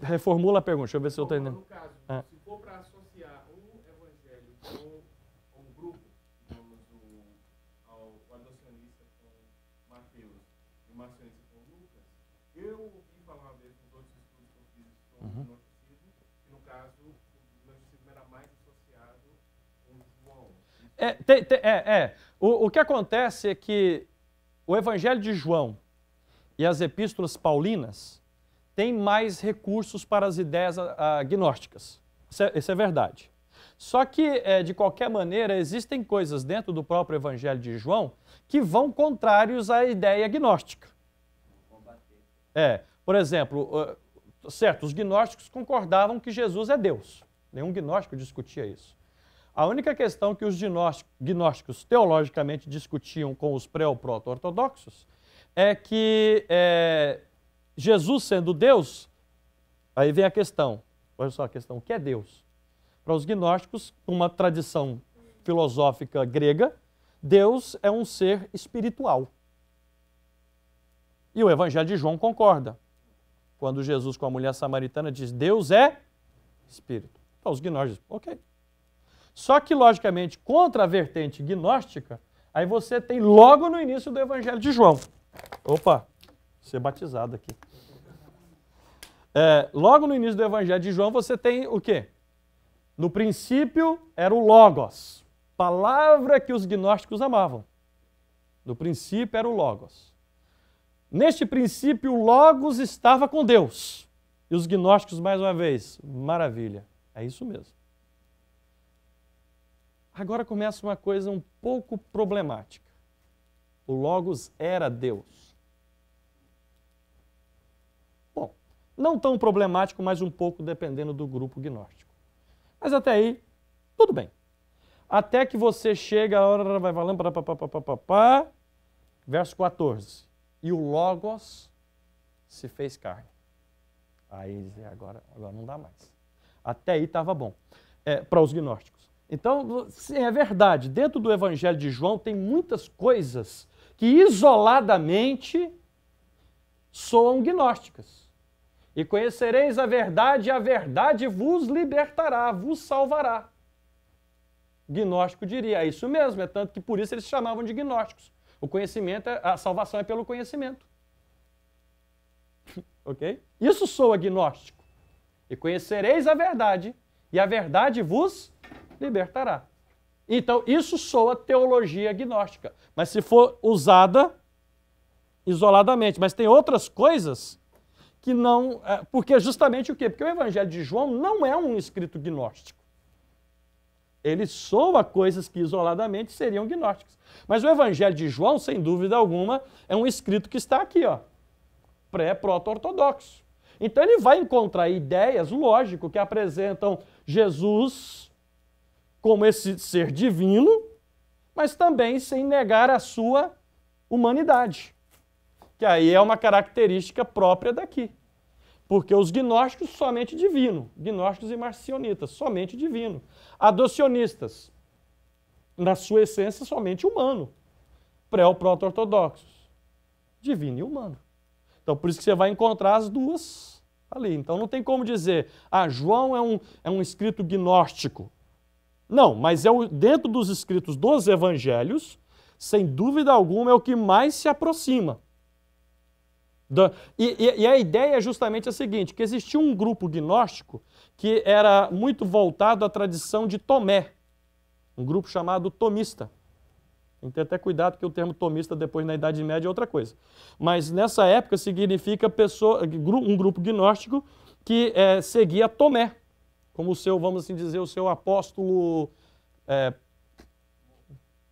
Reformula a pergunta, deixa eu ver se eu estou entendendo. No caso, é. se for para associar o evangelho com um grupo, digamos, o, ao, o adocionista com Mateus e o marcionista com Lucas, eu ouvi falar uma vez todos os estudos que eu fiz sobre uhum. o gnosticismo, que no caso o gnosticismo era mais associado com João. É, tem, tem, é, é. O, o que acontece é que o evangelho de João e as epístolas paulinas tem mais recursos para as ideias ah, ah, agnósticas. Isso é, isso é verdade. Só que, é, de qualquer maneira, existem coisas dentro do próprio Evangelho de João que vão contrários à ideia agnóstica. É, por exemplo, certo, os gnósticos concordavam que Jesus é Deus. Nenhum gnóstico discutia isso. A única questão que os gnósticos teologicamente discutiam com os pré-proto-ortodoxos é que é, Jesus sendo Deus, aí vem a questão. Olha só a questão: o que é Deus? Para os gnósticos, uma tradição filosófica grega, Deus é um ser espiritual. E o Evangelho de João concorda. Quando Jesus com a mulher samaritana diz: Deus é espírito. Para então, os gnósticos, ok. Só que, logicamente, contra a vertente gnóstica, aí você tem logo no início do Evangelho de João. Opa, ser batizado aqui. É, logo no início do Evangelho de João, você tem o quê? No princípio era o Logos, palavra que os gnósticos amavam. No princípio era o Logos. Neste princípio, o Logos estava com Deus. E os gnósticos, mais uma vez, maravilha, é isso mesmo. Agora começa uma coisa um pouco problemática. O Logos era Deus. não tão problemático, mas um pouco dependendo do grupo gnóstico. Mas até aí, tudo bem. Até que você chega, vai falando, pá, pá, pá, pá, pá, pá, verso 14. E o Logos se fez carne. Aí agora, agora não dá mais. Até aí estava bom é, para os gnósticos. Então, sim, é verdade, dentro do Evangelho de João tem muitas coisas que isoladamente soam gnósticas. E conhecereis a verdade, e a verdade vos libertará, vos salvará. Gnóstico diria, é isso mesmo, é tanto que por isso eles se chamavam de gnósticos. O conhecimento, é, a salvação é pelo conhecimento. ok? Isso soa gnóstico. E conhecereis a verdade, e a verdade vos libertará. Então, isso soa teologia gnóstica. Mas se for usada isoladamente, mas tem outras coisas que não. É, porque justamente o quê? Porque o Evangelho de João não é um escrito gnóstico. Ele soa coisas que isoladamente seriam gnósticas. Mas o Evangelho de João, sem dúvida alguma, é um escrito que está aqui, ó, pré-proto-ortodoxo. Então ele vai encontrar ideias, lógico, que apresentam Jesus como esse ser divino, mas também sem negar a sua humanidade que aí é uma característica própria daqui. Porque os gnósticos somente divino, gnósticos e marcionitas, somente divino. Adocionistas, na sua essência, somente humano. Pré-proto-ortodoxos, divino e humano. Então, por isso que você vai encontrar as duas ali. Então, não tem como dizer, ah, João é um, é um escrito gnóstico. Não, mas é o, dentro dos escritos dos evangelhos, sem dúvida alguma, é o que mais se aproxima. Da, e, e, a ideia é justamente a seguinte: que existia um grupo gnóstico que era muito voltado à tradição de Tomé, um grupo chamado tomista. Tem que ter até cuidado que o termo tomista depois na Idade Média é outra coisa. Mas nessa época significa pessoa, um grupo gnóstico que é, seguia Tomé, como o seu, vamos assim dizer, o seu apóstolo é,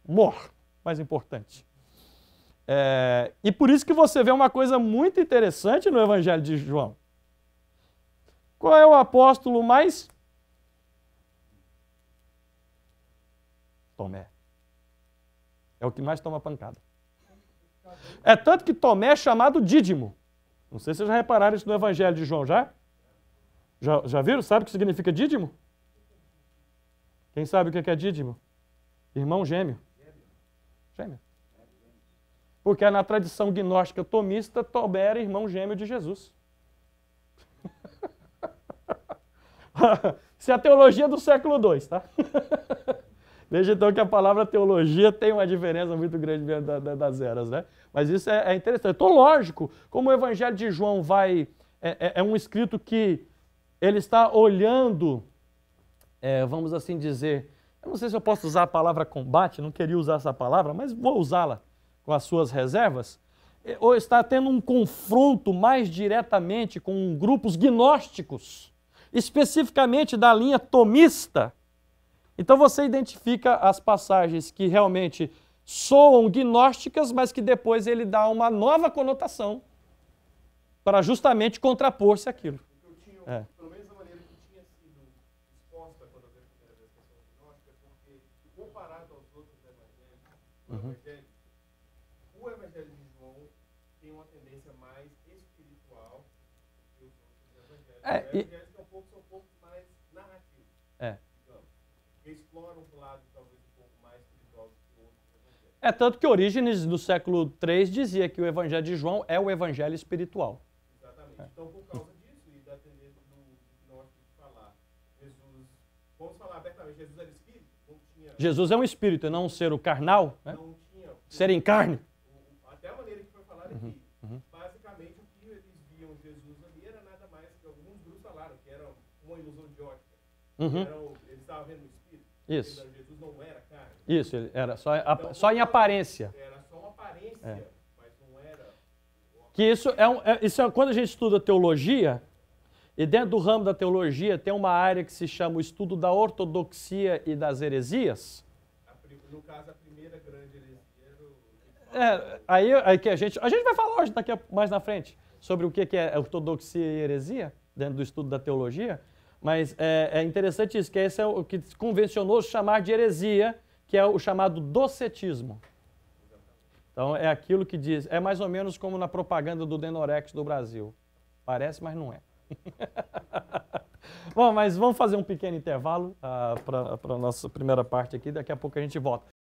mor, mais importante. É, e por isso que você vê uma coisa muito interessante no Evangelho de João. Qual é o apóstolo mais? Tomé. É o que mais toma pancada. É tanto que Tomé é chamado Dídimo. Não sei se vocês já repararam isso no Evangelho de João, já? Já, já viram? Sabe o que significa Dídimo? Quem sabe o que é Dídimo? Irmão gêmeo. Gêmeo. Porque é na tradição gnóstica tomista, Tomé era irmão gêmeo de Jesus. Isso é a teologia do século II, tá? Veja então que a palavra teologia tem uma diferença muito grande das eras, né? Mas isso é, é interessante. Então, lógico, como o Evangelho de João vai. É, é, é um escrito que ele está olhando, é, vamos assim dizer. Eu não sei se eu posso usar a palavra combate, não queria usar essa palavra, mas vou usá-la com as suas reservas, ou está tendo um confronto mais diretamente com grupos gnósticos, especificamente da linha tomista. Então você identifica as passagens que realmente soam gnósticas, mas que depois ele dá uma nova conotação para justamente contrapor-se àquilo. É. Uhum. É, e... são poucos, são poucos mais narrativos. É. Então, exploram o lado talvez um pouco mais perigoso que o outro É, tanto que Orígenes, do século III, dizia que o evangelho de João é o evangelho espiritual. Exatamente. É. Então, por causa disso, e da tendência do norte de falar, Jesus, vamos falar abertamente, Jesus era espírito? Tinha... Jesus é um espírito, não um ser o carnal, né? Não tinha... Ser em carne. Uhum. Ele estava vendo o Espírito. Isso. Jesus não era carne. Isso, ele era só, então, só em aparência. Era só uma aparência, é. mas não era. Que isso é, um, é, isso é quando a gente estuda teologia, e dentro do ramo da teologia tem uma área que se chama o estudo da ortodoxia e das heresias. No caso, a primeira grande heresia era o... é, aí, aí que a gente. A gente vai falar hoje daqui a, mais na frente sobre o que, que é ortodoxia e heresia, dentro do estudo da teologia. Mas é, é interessante isso, que esse é o que convencionou chamar de heresia, que é o chamado docetismo. Então é aquilo que diz, é mais ou menos como na propaganda do Denorex do Brasil. Parece, mas não é. Bom, mas vamos fazer um pequeno intervalo ah, para a nossa primeira parte aqui, daqui a pouco a gente volta.